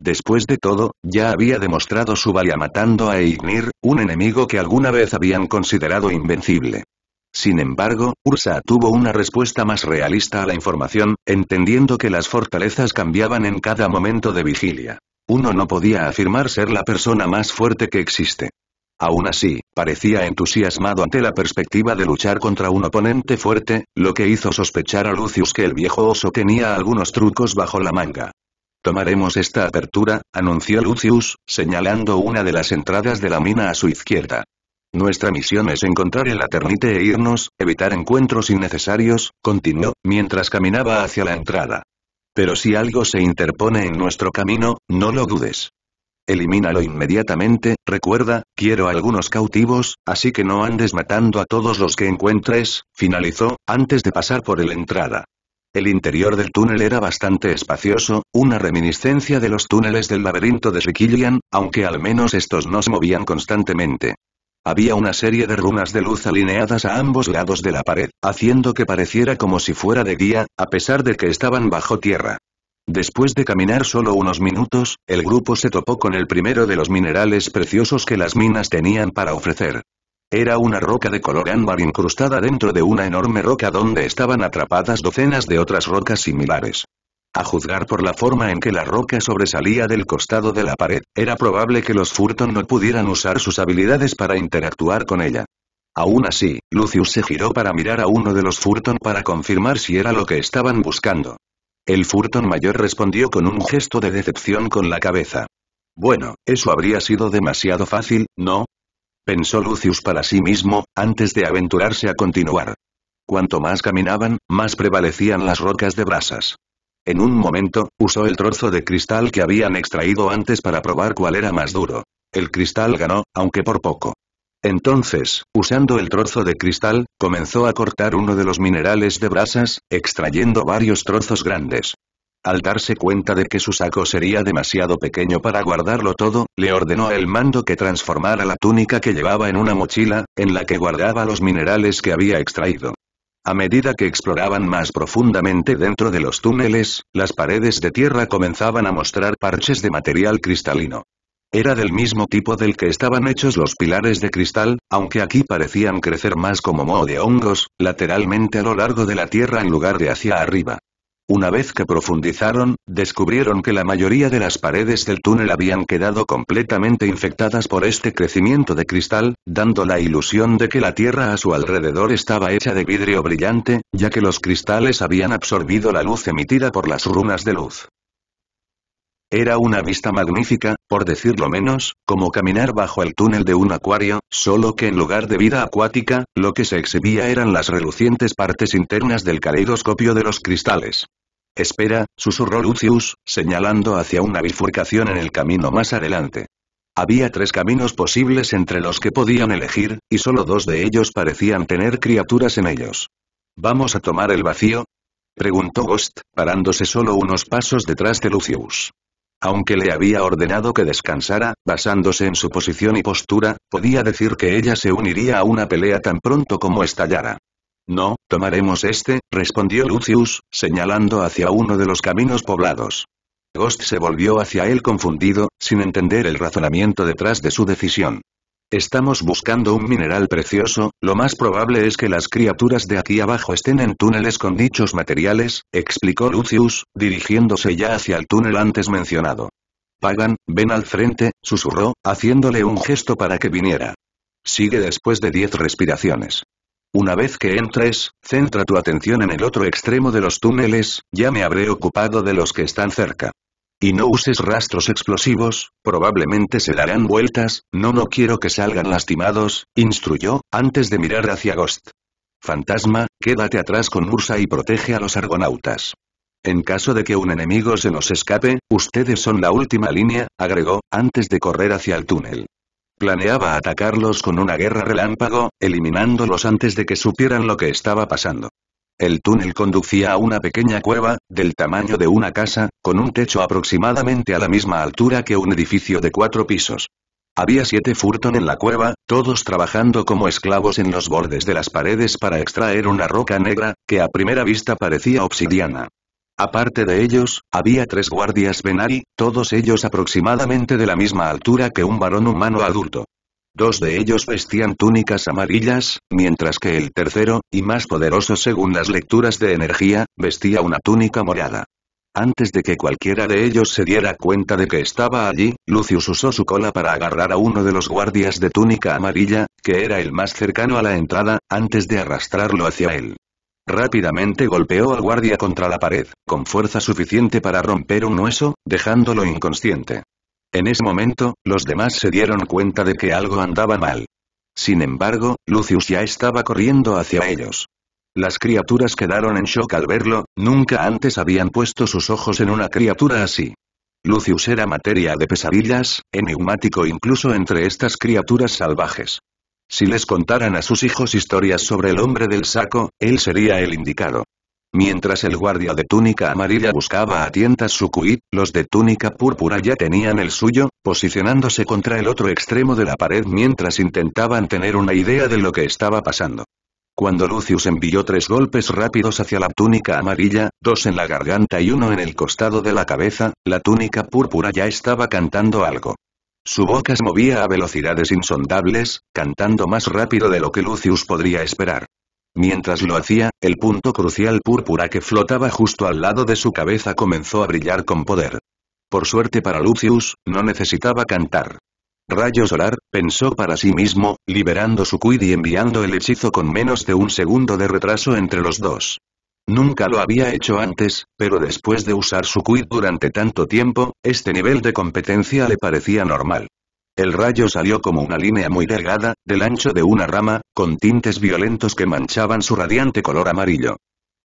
Después de todo, ya había demostrado su valía matando a Ignir, un enemigo que alguna vez habían considerado invencible. Sin embargo, Ursa tuvo una respuesta más realista a la información, entendiendo que las fortalezas cambiaban en cada momento de vigilia. Uno no podía afirmar ser la persona más fuerte que existe. Aún así, parecía entusiasmado ante la perspectiva de luchar contra un oponente fuerte, lo que hizo sospechar a Lucius que el viejo oso tenía algunos trucos bajo la manga. Tomaremos esta apertura, anunció Lucius, señalando una de las entradas de la mina a su izquierda. Nuestra misión es encontrar el Aternite e irnos, evitar encuentros innecesarios, continuó, mientras caminaba hacia la entrada. Pero si algo se interpone en nuestro camino, no lo dudes elimínalo inmediatamente, recuerda, quiero algunos cautivos, así que no andes matando a todos los que encuentres, finalizó, antes de pasar por la entrada. El interior del túnel era bastante espacioso, una reminiscencia de los túneles del laberinto de Shikilian, aunque al menos estos no se movían constantemente. Había una serie de runas de luz alineadas a ambos lados de la pared, haciendo que pareciera como si fuera de día, a pesar de que estaban bajo tierra. Después de caminar solo unos minutos, el grupo se topó con el primero de los minerales preciosos que las minas tenían para ofrecer. Era una roca de color ámbar incrustada dentro de una enorme roca donde estaban atrapadas docenas de otras rocas similares. A juzgar por la forma en que la roca sobresalía del costado de la pared, era probable que los Furton no pudieran usar sus habilidades para interactuar con ella. Aún así, Lucius se giró para mirar a uno de los Furton para confirmar si era lo que estaban buscando. El Furton mayor respondió con un gesto de decepción con la cabeza. Bueno, eso habría sido demasiado fácil, ¿no? Pensó Lucius para sí mismo, antes de aventurarse a continuar. Cuanto más caminaban, más prevalecían las rocas de brasas. En un momento, usó el trozo de cristal que habían extraído antes para probar cuál era más duro. El cristal ganó, aunque por poco. Entonces, usando el trozo de cristal, comenzó a cortar uno de los minerales de brasas, extrayendo varios trozos grandes. Al darse cuenta de que su saco sería demasiado pequeño para guardarlo todo, le ordenó al mando que transformara la túnica que llevaba en una mochila, en la que guardaba los minerales que había extraído. A medida que exploraban más profundamente dentro de los túneles, las paredes de tierra comenzaban a mostrar parches de material cristalino. Era del mismo tipo del que estaban hechos los pilares de cristal, aunque aquí parecían crecer más como moho de hongos, lateralmente a lo largo de la tierra en lugar de hacia arriba. Una vez que profundizaron, descubrieron que la mayoría de las paredes del túnel habían quedado completamente infectadas por este crecimiento de cristal, dando la ilusión de que la tierra a su alrededor estaba hecha de vidrio brillante, ya que los cristales habían absorbido la luz emitida por las runas de luz. Era una vista magnífica, por decirlo menos, como caminar bajo el túnel de un acuario, solo que en lugar de vida acuática, lo que se exhibía eran las relucientes partes internas del caleidoscopio de los cristales. Espera, susurró Lucius, señalando hacia una bifurcación en el camino más adelante. Había tres caminos posibles entre los que podían elegir, y solo dos de ellos parecían tener criaturas en ellos. ¿Vamos a tomar el vacío? Preguntó Ghost, parándose solo unos pasos detrás de Lucius aunque le había ordenado que descansara, basándose en su posición y postura, podía decir que ella se uniría a una pelea tan pronto como estallara. No, tomaremos este, respondió Lucius, señalando hacia uno de los caminos poblados. Ghost se volvió hacia él confundido, sin entender el razonamiento detrás de su decisión. Estamos buscando un mineral precioso, lo más probable es que las criaturas de aquí abajo estén en túneles con dichos materiales, explicó Lucius, dirigiéndose ya hacia el túnel antes mencionado. Pagan, ven al frente, susurró, haciéndole un gesto para que viniera. Sigue después de diez respiraciones. Una vez que entres, centra tu atención en el otro extremo de los túneles, ya me habré ocupado de los que están cerca. Y no uses rastros explosivos, probablemente se darán vueltas, no no quiero que salgan lastimados, instruyó, antes de mirar hacia Ghost. Fantasma, quédate atrás con Ursa y protege a los argonautas. En caso de que un enemigo se nos escape, ustedes son la última línea, agregó, antes de correr hacia el túnel. Planeaba atacarlos con una guerra relámpago, eliminándolos antes de que supieran lo que estaba pasando. El túnel conducía a una pequeña cueva, del tamaño de una casa, con un techo aproximadamente a la misma altura que un edificio de cuatro pisos. Había siete Furton en la cueva, todos trabajando como esclavos en los bordes de las paredes para extraer una roca negra, que a primera vista parecía obsidiana. Aparte de ellos, había tres guardias Benari, todos ellos aproximadamente de la misma altura que un varón humano adulto. Dos de ellos vestían túnicas amarillas, mientras que el tercero, y más poderoso según las lecturas de energía, vestía una túnica morada. Antes de que cualquiera de ellos se diera cuenta de que estaba allí, Lucius usó su cola para agarrar a uno de los guardias de túnica amarilla, que era el más cercano a la entrada, antes de arrastrarlo hacia él. Rápidamente golpeó al guardia contra la pared, con fuerza suficiente para romper un hueso, dejándolo inconsciente. En ese momento, los demás se dieron cuenta de que algo andaba mal. Sin embargo, Lucius ya estaba corriendo hacia ellos. Las criaturas quedaron en shock al verlo, nunca antes habían puesto sus ojos en una criatura así. Lucius era materia de pesadillas, enigmático incluso entre estas criaturas salvajes. Si les contaran a sus hijos historias sobre el hombre del saco, él sería el indicado. Mientras el guardia de túnica amarilla buscaba a tientas su cuit, los de túnica púrpura ya tenían el suyo, posicionándose contra el otro extremo de la pared mientras intentaban tener una idea de lo que estaba pasando. Cuando Lucius envió tres golpes rápidos hacia la túnica amarilla, dos en la garganta y uno en el costado de la cabeza, la túnica púrpura ya estaba cantando algo. Su boca se movía a velocidades insondables, cantando más rápido de lo que Lucius podría esperar. Mientras lo hacía, el punto crucial púrpura que flotaba justo al lado de su cabeza comenzó a brillar con poder. Por suerte para Lucius, no necesitaba cantar. Rayo solar, pensó para sí mismo, liberando su quid y enviando el hechizo con menos de un segundo de retraso entre los dos. Nunca lo había hecho antes, pero después de usar su quid durante tanto tiempo, este nivel de competencia le parecía normal. El rayo salió como una línea muy delgada, del ancho de una rama, con tintes violentos que manchaban su radiante color amarillo.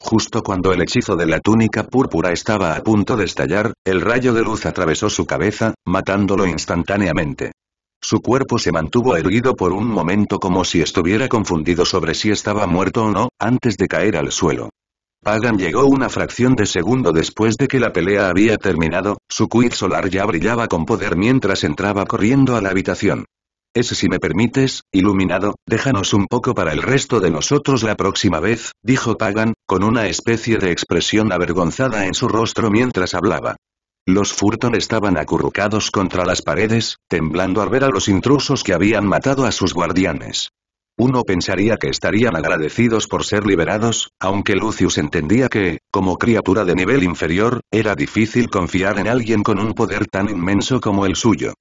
Justo cuando el hechizo de la túnica púrpura estaba a punto de estallar, el rayo de luz atravesó su cabeza, matándolo instantáneamente. Su cuerpo se mantuvo erguido por un momento como si estuviera confundido sobre si estaba muerto o no, antes de caer al suelo. Pagan llegó una fracción de segundo después de que la pelea había terminado, su quid solar ya brillaba con poder mientras entraba corriendo a la habitación. Ese si me permites, iluminado, déjanos un poco para el resto de nosotros la próxima vez, dijo Pagan, con una especie de expresión avergonzada en su rostro mientras hablaba. Los Furton estaban acurrucados contra las paredes, temblando al ver a los intrusos que habían matado a sus guardianes. Uno pensaría que estarían agradecidos por ser liberados, aunque Lucius entendía que, como criatura de nivel inferior, era difícil confiar en alguien con un poder tan inmenso como el suyo.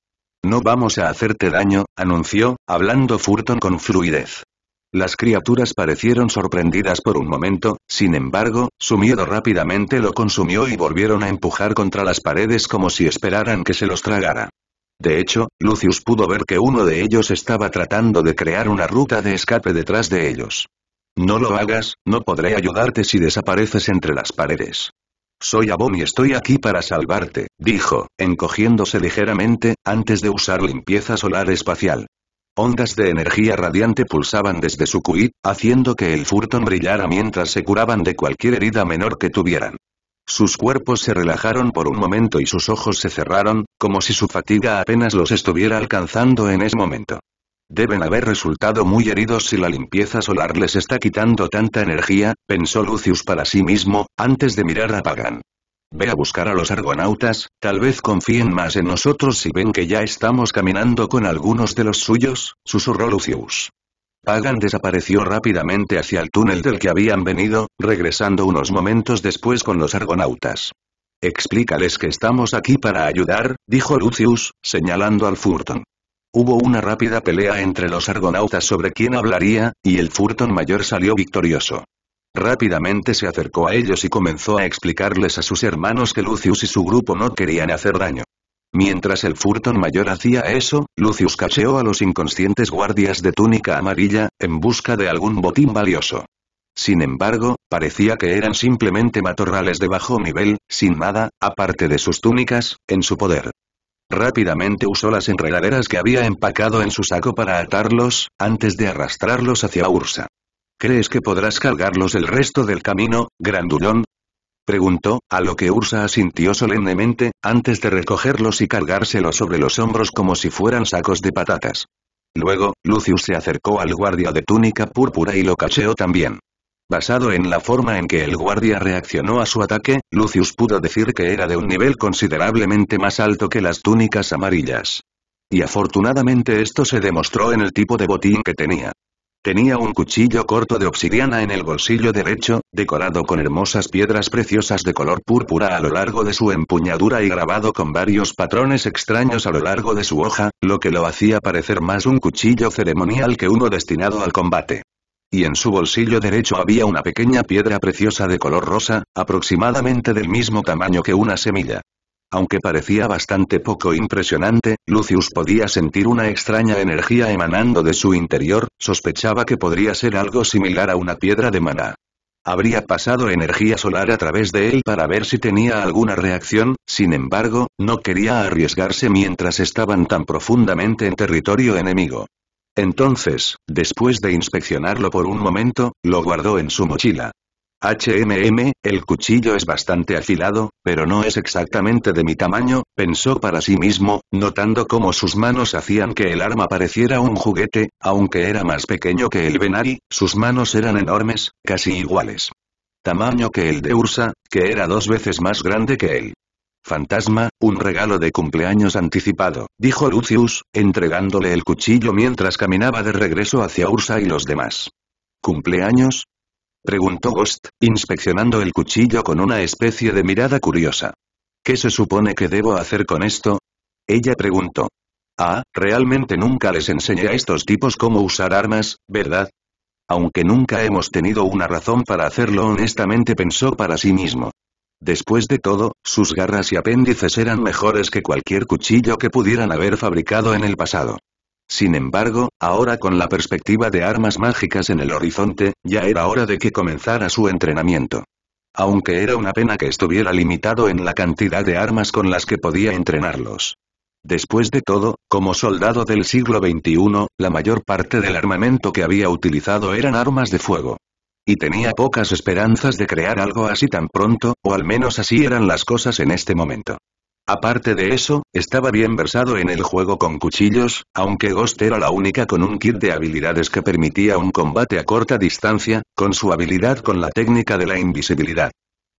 No vamos a hacerte daño, anunció, hablando Furton con fluidez. Las criaturas parecieron sorprendidas por un momento, sin embargo, su miedo rápidamente lo consumió y volvieron a empujar contra las paredes como si esperaran que se los tragara. De hecho, Lucius pudo ver que uno de ellos estaba tratando de crear una ruta de escape detrás de ellos. No lo hagas, no podré ayudarte si desapareces entre las paredes. Soy Abom y estoy aquí para salvarte, dijo, encogiéndose ligeramente, antes de usar limpieza solar espacial. Ondas de energía radiante pulsaban desde su cuit, haciendo que el furton brillara mientras se curaban de cualquier herida menor que tuvieran. Sus cuerpos se relajaron por un momento y sus ojos se cerraron, como si su fatiga apenas los estuviera alcanzando en ese momento. Deben haber resultado muy heridos si la limpieza solar les está quitando tanta energía, pensó Lucius para sí mismo, antes de mirar a Pagan. Ve a buscar a los argonautas, tal vez confíen más en nosotros si ven que ya estamos caminando con algunos de los suyos, susurró Lucius. Pagan desapareció rápidamente hacia el túnel del que habían venido, regresando unos momentos después con los argonautas. Explícales que estamos aquí para ayudar, dijo Lucius, señalando al Furton. Hubo una rápida pelea entre los argonautas sobre quién hablaría, y el Furton mayor salió victorioso. Rápidamente se acercó a ellos y comenzó a explicarles a sus hermanos que Lucius y su grupo no querían hacer daño. Mientras el Furton mayor hacía eso, Lucius cacheó a los inconscientes guardias de túnica amarilla, en busca de algún botín valioso. Sin embargo, parecía que eran simplemente matorrales de bajo nivel, sin nada, aparte de sus túnicas, en su poder. Rápidamente usó las enredaderas que había empacado en su saco para atarlos, antes de arrastrarlos hacia Ursa. ¿Crees que podrás cargarlos el resto del camino, grandulón? Preguntó, a lo que Ursa asintió solemnemente, antes de recogerlos y cargárselos sobre los hombros como si fueran sacos de patatas. Luego, Lucius se acercó al guardia de túnica púrpura y lo cacheó también. Basado en la forma en que el guardia reaccionó a su ataque, Lucius pudo decir que era de un nivel considerablemente más alto que las túnicas amarillas. Y afortunadamente esto se demostró en el tipo de botín que tenía. Tenía un cuchillo corto de obsidiana en el bolsillo derecho, decorado con hermosas piedras preciosas de color púrpura a lo largo de su empuñadura y grabado con varios patrones extraños a lo largo de su hoja, lo que lo hacía parecer más un cuchillo ceremonial que uno destinado al combate. Y en su bolsillo derecho había una pequeña piedra preciosa de color rosa, aproximadamente del mismo tamaño que una semilla. Aunque parecía bastante poco impresionante, Lucius podía sentir una extraña energía emanando de su interior, sospechaba que podría ser algo similar a una piedra de maná. Habría pasado energía solar a través de él para ver si tenía alguna reacción, sin embargo, no quería arriesgarse mientras estaban tan profundamente en territorio enemigo. Entonces, después de inspeccionarlo por un momento, lo guardó en su mochila. HMM, el cuchillo es bastante afilado, pero no es exactamente de mi tamaño, pensó para sí mismo, notando cómo sus manos hacían que el arma pareciera un juguete, aunque era más pequeño que el Benari, sus manos eran enormes, casi iguales. Tamaño que el de Ursa, que era dos veces más grande que él. Fantasma, un regalo de cumpleaños anticipado, dijo Lucius, entregándole el cuchillo mientras caminaba de regreso hacia Ursa y los demás. ¿Cumpleaños? Preguntó Ghost, inspeccionando el cuchillo con una especie de mirada curiosa. ¿Qué se supone que debo hacer con esto? Ella preguntó. Ah, realmente nunca les enseñé a estos tipos cómo usar armas, ¿verdad? Aunque nunca hemos tenido una razón para hacerlo honestamente pensó para sí mismo. Después de todo, sus garras y apéndices eran mejores que cualquier cuchillo que pudieran haber fabricado en el pasado. Sin embargo, ahora con la perspectiva de armas mágicas en el horizonte, ya era hora de que comenzara su entrenamiento. Aunque era una pena que estuviera limitado en la cantidad de armas con las que podía entrenarlos. Después de todo, como soldado del siglo XXI, la mayor parte del armamento que había utilizado eran armas de fuego. Y tenía pocas esperanzas de crear algo así tan pronto, o al menos así eran las cosas en este momento. Aparte de eso, estaba bien versado en el juego con cuchillos, aunque Ghost era la única con un kit de habilidades que permitía un combate a corta distancia, con su habilidad con la técnica de la invisibilidad.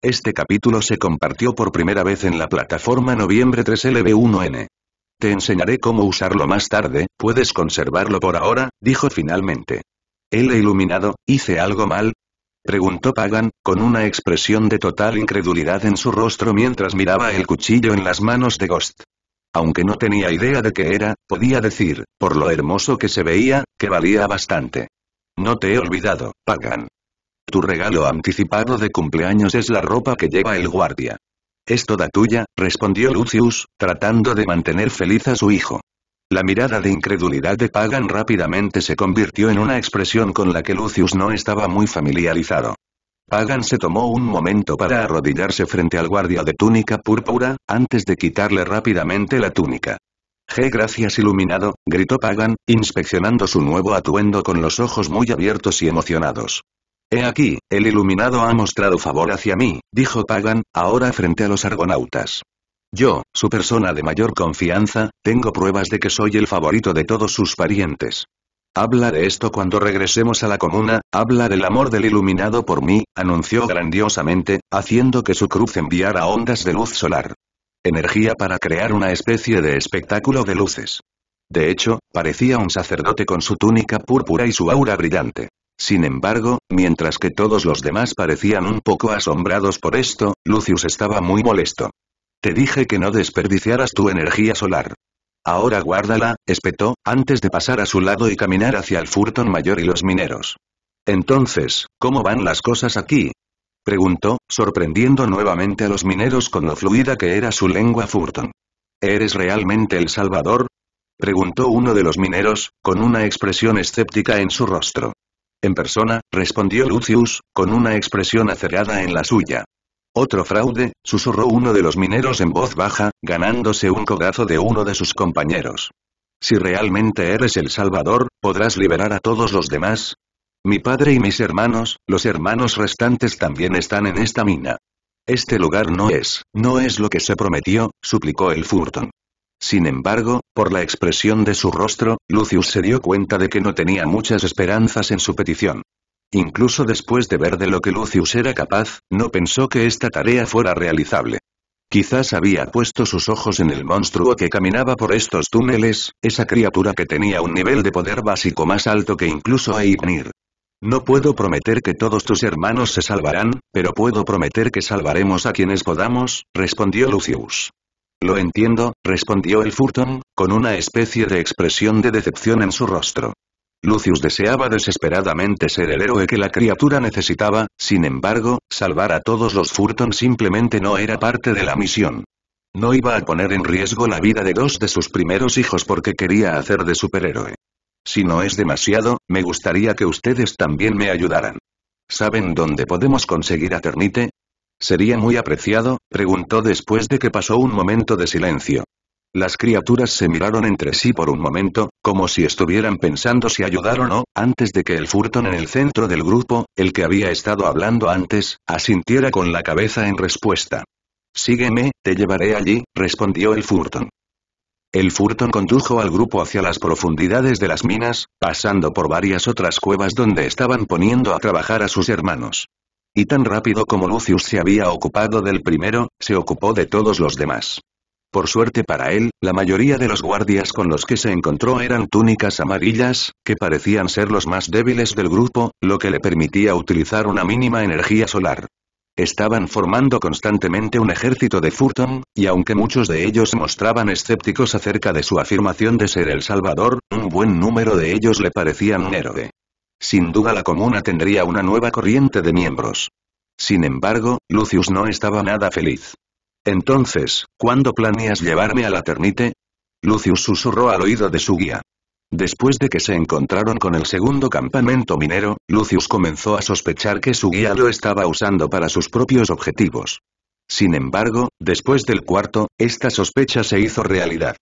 Este capítulo se compartió por primera vez en la plataforma Noviembre 3 LB1N. Te enseñaré cómo usarlo más tarde, puedes conservarlo por ahora, dijo finalmente. El iluminado, hice algo mal, preguntó Pagan, con una expresión de total incredulidad en su rostro mientras miraba el cuchillo en las manos de Ghost. Aunque no tenía idea de qué era, podía decir, por lo hermoso que se veía, que valía bastante. No te he olvidado, Pagan. Tu regalo anticipado de cumpleaños es la ropa que lleva el guardia. Es toda tuya, respondió Lucius, tratando de mantener feliz a su hijo. La mirada de incredulidad de Pagan rápidamente se convirtió en una expresión con la que Lucius no estaba muy familiarizado. Pagan se tomó un momento para arrodillarse frente al guardia de túnica púrpura, antes de quitarle rápidamente la túnica. «¡G gracias iluminado!» gritó Pagan, inspeccionando su nuevo atuendo con los ojos muy abiertos y emocionados. «He aquí, el iluminado ha mostrado favor hacia mí», dijo Pagan, ahora frente a los argonautas. Yo, su persona de mayor confianza, tengo pruebas de que soy el favorito de todos sus parientes. Habla de esto cuando regresemos a la comuna, habla del amor del iluminado por mí, anunció grandiosamente, haciendo que su cruz enviara ondas de luz solar. Energía para crear una especie de espectáculo de luces. De hecho, parecía un sacerdote con su túnica púrpura y su aura brillante. Sin embargo, mientras que todos los demás parecían un poco asombrados por esto, Lucius estaba muy molesto. Te dije que no desperdiciaras tu energía solar. Ahora guárdala, espetó, antes de pasar a su lado y caminar hacia el Furton Mayor y los mineros. Entonces, ¿cómo van las cosas aquí? Preguntó, sorprendiendo nuevamente a los mineros con lo fluida que era su lengua Furton. ¿Eres realmente el Salvador? Preguntó uno de los mineros, con una expresión escéptica en su rostro. En persona, respondió Lucius, con una expresión acerada en la suya. Otro fraude, susurró uno de los mineros en voz baja, ganándose un codazo de uno de sus compañeros. Si realmente eres el Salvador, ¿podrás liberar a todos los demás? Mi padre y mis hermanos, los hermanos restantes también están en esta mina. Este lugar no es, no es lo que se prometió, suplicó el Furton. Sin embargo, por la expresión de su rostro, Lucius se dio cuenta de que no tenía muchas esperanzas en su petición. Incluso después de ver de lo que Lucius era capaz, no pensó que esta tarea fuera realizable. Quizás había puesto sus ojos en el monstruo que caminaba por estos túneles, esa criatura que tenía un nivel de poder básico más alto que incluso Aipnir. No puedo prometer que todos tus hermanos se salvarán, pero puedo prometer que salvaremos a quienes podamos, respondió Lucius. Lo entiendo, respondió el Furton, con una especie de expresión de decepción en su rostro. Lucius deseaba desesperadamente ser el héroe que la criatura necesitaba, sin embargo, salvar a todos los Furton simplemente no era parte de la misión. No iba a poner en riesgo la vida de dos de sus primeros hijos porque quería hacer de superhéroe. Si no es demasiado, me gustaría que ustedes también me ayudaran. ¿Saben dónde podemos conseguir a Ternite? Sería muy apreciado, preguntó después de que pasó un momento de silencio. Las criaturas se miraron entre sí por un momento, como si estuvieran pensando si ayudar o no, antes de que el Furton en el centro del grupo, el que había estado hablando antes, asintiera con la cabeza en respuesta. Sígueme, te llevaré allí, respondió el Furton. El Furton condujo al grupo hacia las profundidades de las minas, pasando por varias otras cuevas donde estaban poniendo a trabajar a sus hermanos. Y tan rápido como Lucius se había ocupado del primero, se ocupó de todos los demás. Por suerte para él, la mayoría de los guardias con los que se encontró eran túnicas amarillas, que parecían ser los más débiles del grupo, lo que le permitía utilizar una mínima energía solar. Estaban formando constantemente un ejército de Furton, y aunque muchos de ellos mostraban escépticos acerca de su afirmación de ser el Salvador, un buen número de ellos le parecían un héroe. Sin duda la comuna tendría una nueva corriente de miembros. Sin embargo, Lucius no estaba nada feliz. Entonces, ¿cuándo planeas llevarme a la Ternite? Lucius susurró al oído de su guía. Después de que se encontraron con el segundo campamento minero, Lucius comenzó a sospechar que su guía lo estaba usando para sus propios objetivos. Sin embargo, después del cuarto, esta sospecha se hizo realidad.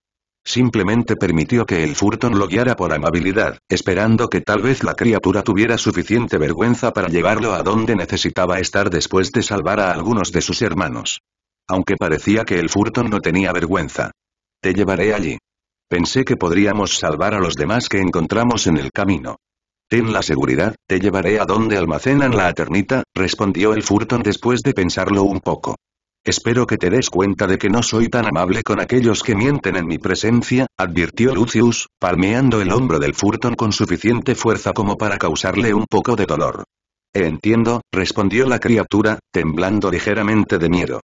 Simplemente permitió que el Furton lo guiara por amabilidad, esperando que tal vez la criatura tuviera suficiente vergüenza para llevarlo a donde necesitaba estar después de salvar a algunos de sus hermanos. Aunque parecía que el Furton no tenía vergüenza. Te llevaré allí. Pensé que podríamos salvar a los demás que encontramos en el camino. Ten la seguridad, te llevaré a donde almacenan la Eternita, respondió el Furton después de pensarlo un poco. Espero que te des cuenta de que no soy tan amable con aquellos que mienten en mi presencia, advirtió Lucius, palmeando el hombro del Furton con suficiente fuerza como para causarle un poco de dolor. Entiendo, respondió la criatura, temblando ligeramente de miedo.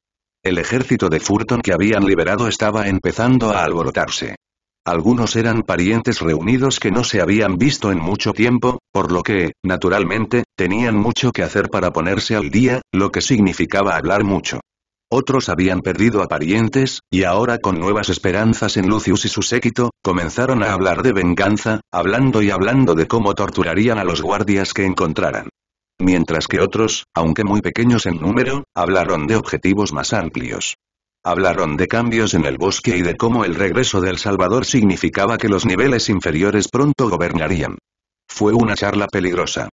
El ejército de Furton que habían liberado estaba empezando a alborotarse. Algunos eran parientes reunidos que no se habían visto en mucho tiempo, por lo que, naturalmente, tenían mucho que hacer para ponerse al día, lo que significaba hablar mucho. Otros habían perdido a parientes, y ahora con nuevas esperanzas en Lucius y su séquito, comenzaron a hablar de venganza, hablando y hablando de cómo torturarían a los guardias que encontraran mientras que otros, aunque muy pequeños en número, hablaron de objetivos más amplios. Hablaron de cambios en el bosque y de cómo el regreso del Salvador significaba que los niveles inferiores pronto gobernarían. Fue una charla peligrosa.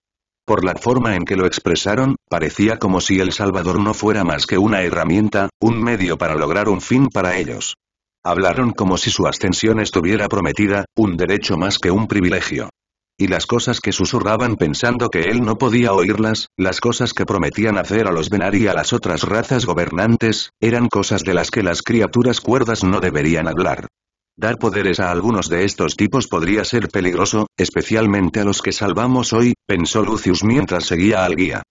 Por la forma en que lo expresaron, parecía como si El Salvador no fuera más que una herramienta, un medio para lograr un fin para ellos. Hablaron como si su ascensión estuviera prometida, un derecho más que un privilegio y las cosas que susurraban pensando que él no podía oírlas, las cosas que prometían hacer a los Benari y a las otras razas gobernantes, eran cosas de las que las criaturas cuerdas no deberían hablar. Dar poderes a algunos de estos tipos podría ser peligroso, especialmente a los que salvamos hoy, pensó Lucius mientras seguía al guía.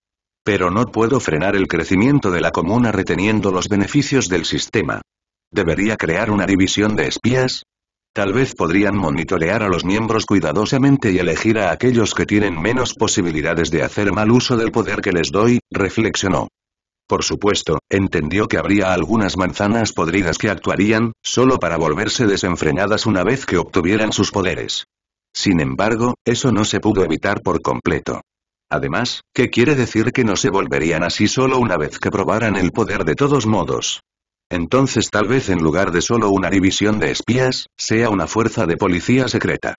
Pero no puedo frenar el crecimiento de la comuna reteniendo los beneficios del sistema. ¿Debería crear una división de espías? Tal vez podrían monitorear a los miembros cuidadosamente y elegir a aquellos que tienen menos posibilidades de hacer mal uso del poder que les doy, reflexionó. Por supuesto, entendió que habría algunas manzanas podridas que actuarían, solo para volverse desenfrenadas una vez que obtuvieran sus poderes. Sin embargo, eso no se pudo evitar por completo. Además, ¿qué quiere decir que no se volverían así solo una vez que probaran el poder de todos modos? Entonces tal vez en lugar de solo una división de espías, sea una fuerza de policía secreta.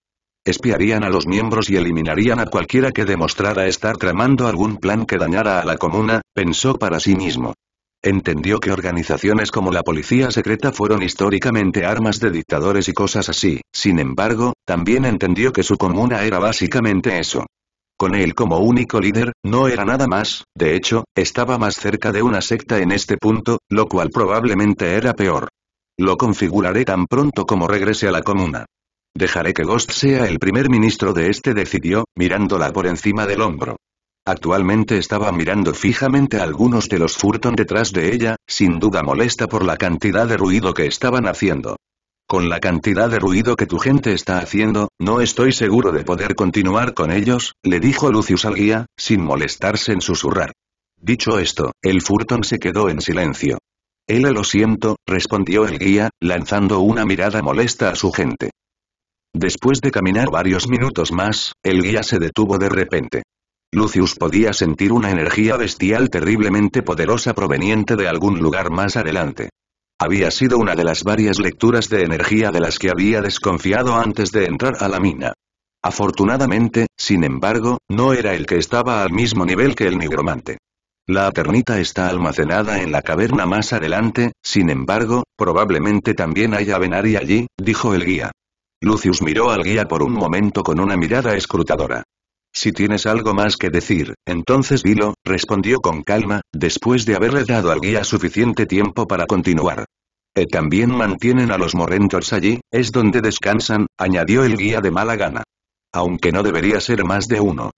Espiarían a los miembros y eliminarían a cualquiera que demostrara estar tramando algún plan que dañara a la comuna, pensó para sí mismo. Entendió que organizaciones como la policía secreta fueron históricamente armas de dictadores y cosas así, sin embargo, también entendió que su comuna era básicamente eso, con él como único líder, no era nada más, de hecho, estaba más cerca de una secta en este punto, lo cual probablemente era peor. Lo configuraré tan pronto como regrese a la comuna. Dejaré que Ghost sea el primer ministro de este decidió, mirándola por encima del hombro. Actualmente estaba mirando fijamente a algunos de los Furton detrás de ella, sin duda molesta por la cantidad de ruido que estaban haciendo. Con la cantidad de ruido que tu gente está haciendo, no estoy seguro de poder continuar con ellos, le dijo Lucius al guía, sin molestarse en susurrar. Dicho esto, el furtón se quedó en silencio. Él lo siento, respondió el guía, lanzando una mirada molesta a su gente. Después de caminar varios minutos más, el guía se detuvo de repente. Lucius podía sentir una energía bestial terriblemente poderosa proveniente de algún lugar más adelante. Había sido una de las varias lecturas de energía de las que había desconfiado antes de entrar a la mina. Afortunadamente, sin embargo, no era el que estaba al mismo nivel que el nigromante. La eternita está almacenada en la caverna más adelante, sin embargo, probablemente también haya Venari allí, dijo el guía. Lucius miró al guía por un momento con una mirada escrutadora. Si tienes algo más que decir, entonces dilo, respondió con calma, después de haberle dado al guía suficiente tiempo para continuar. E también mantienen a los morrentos allí, es donde descansan, añadió el guía de mala gana. Aunque no debería ser más de uno.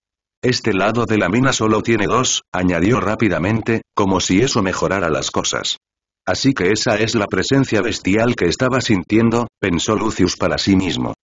Este lado de la mina solo tiene dos, añadió rápidamente, como si eso mejorara las cosas. Así que esa es la presencia bestial que estaba sintiendo, pensó Lucius para sí mismo.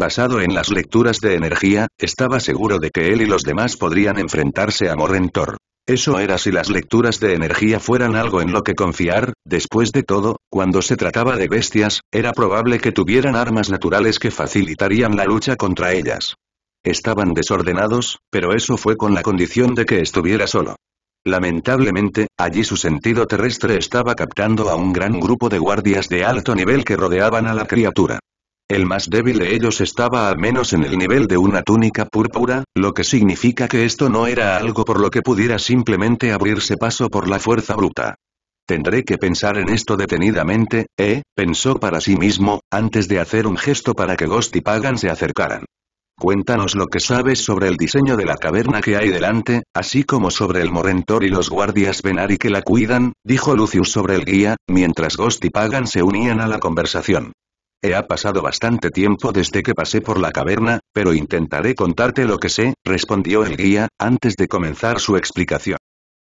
Basado en las lecturas de energía, estaba seguro de que él y los demás podrían enfrentarse a Morrentor. Eso era si las lecturas de energía fueran algo en lo que confiar, después de todo, cuando se trataba de bestias, era probable que tuvieran armas naturales que facilitarían la lucha contra ellas. Estaban desordenados, pero eso fue con la condición de que estuviera solo. Lamentablemente, allí su sentido terrestre estaba captando a un gran grupo de guardias de alto nivel que rodeaban a la criatura. El más débil de ellos estaba al menos en el nivel de una túnica púrpura, lo que significa que esto no era algo por lo que pudiera simplemente abrirse paso por la fuerza bruta. Tendré que pensar en esto detenidamente, ¿eh? pensó para sí mismo, antes de hacer un gesto para que Ghost y Pagan se acercaran. Cuéntanos lo que sabes sobre el diseño de la caverna que hay delante, así como sobre el Morrentor y los guardias Venari que la cuidan, dijo Lucius sobre el guía, mientras Ghost y Pagan se unían a la conversación. He ha pasado bastante tiempo desde que pasé por la caverna, pero intentaré contarte lo que sé, respondió el guía, antes de comenzar su explicación.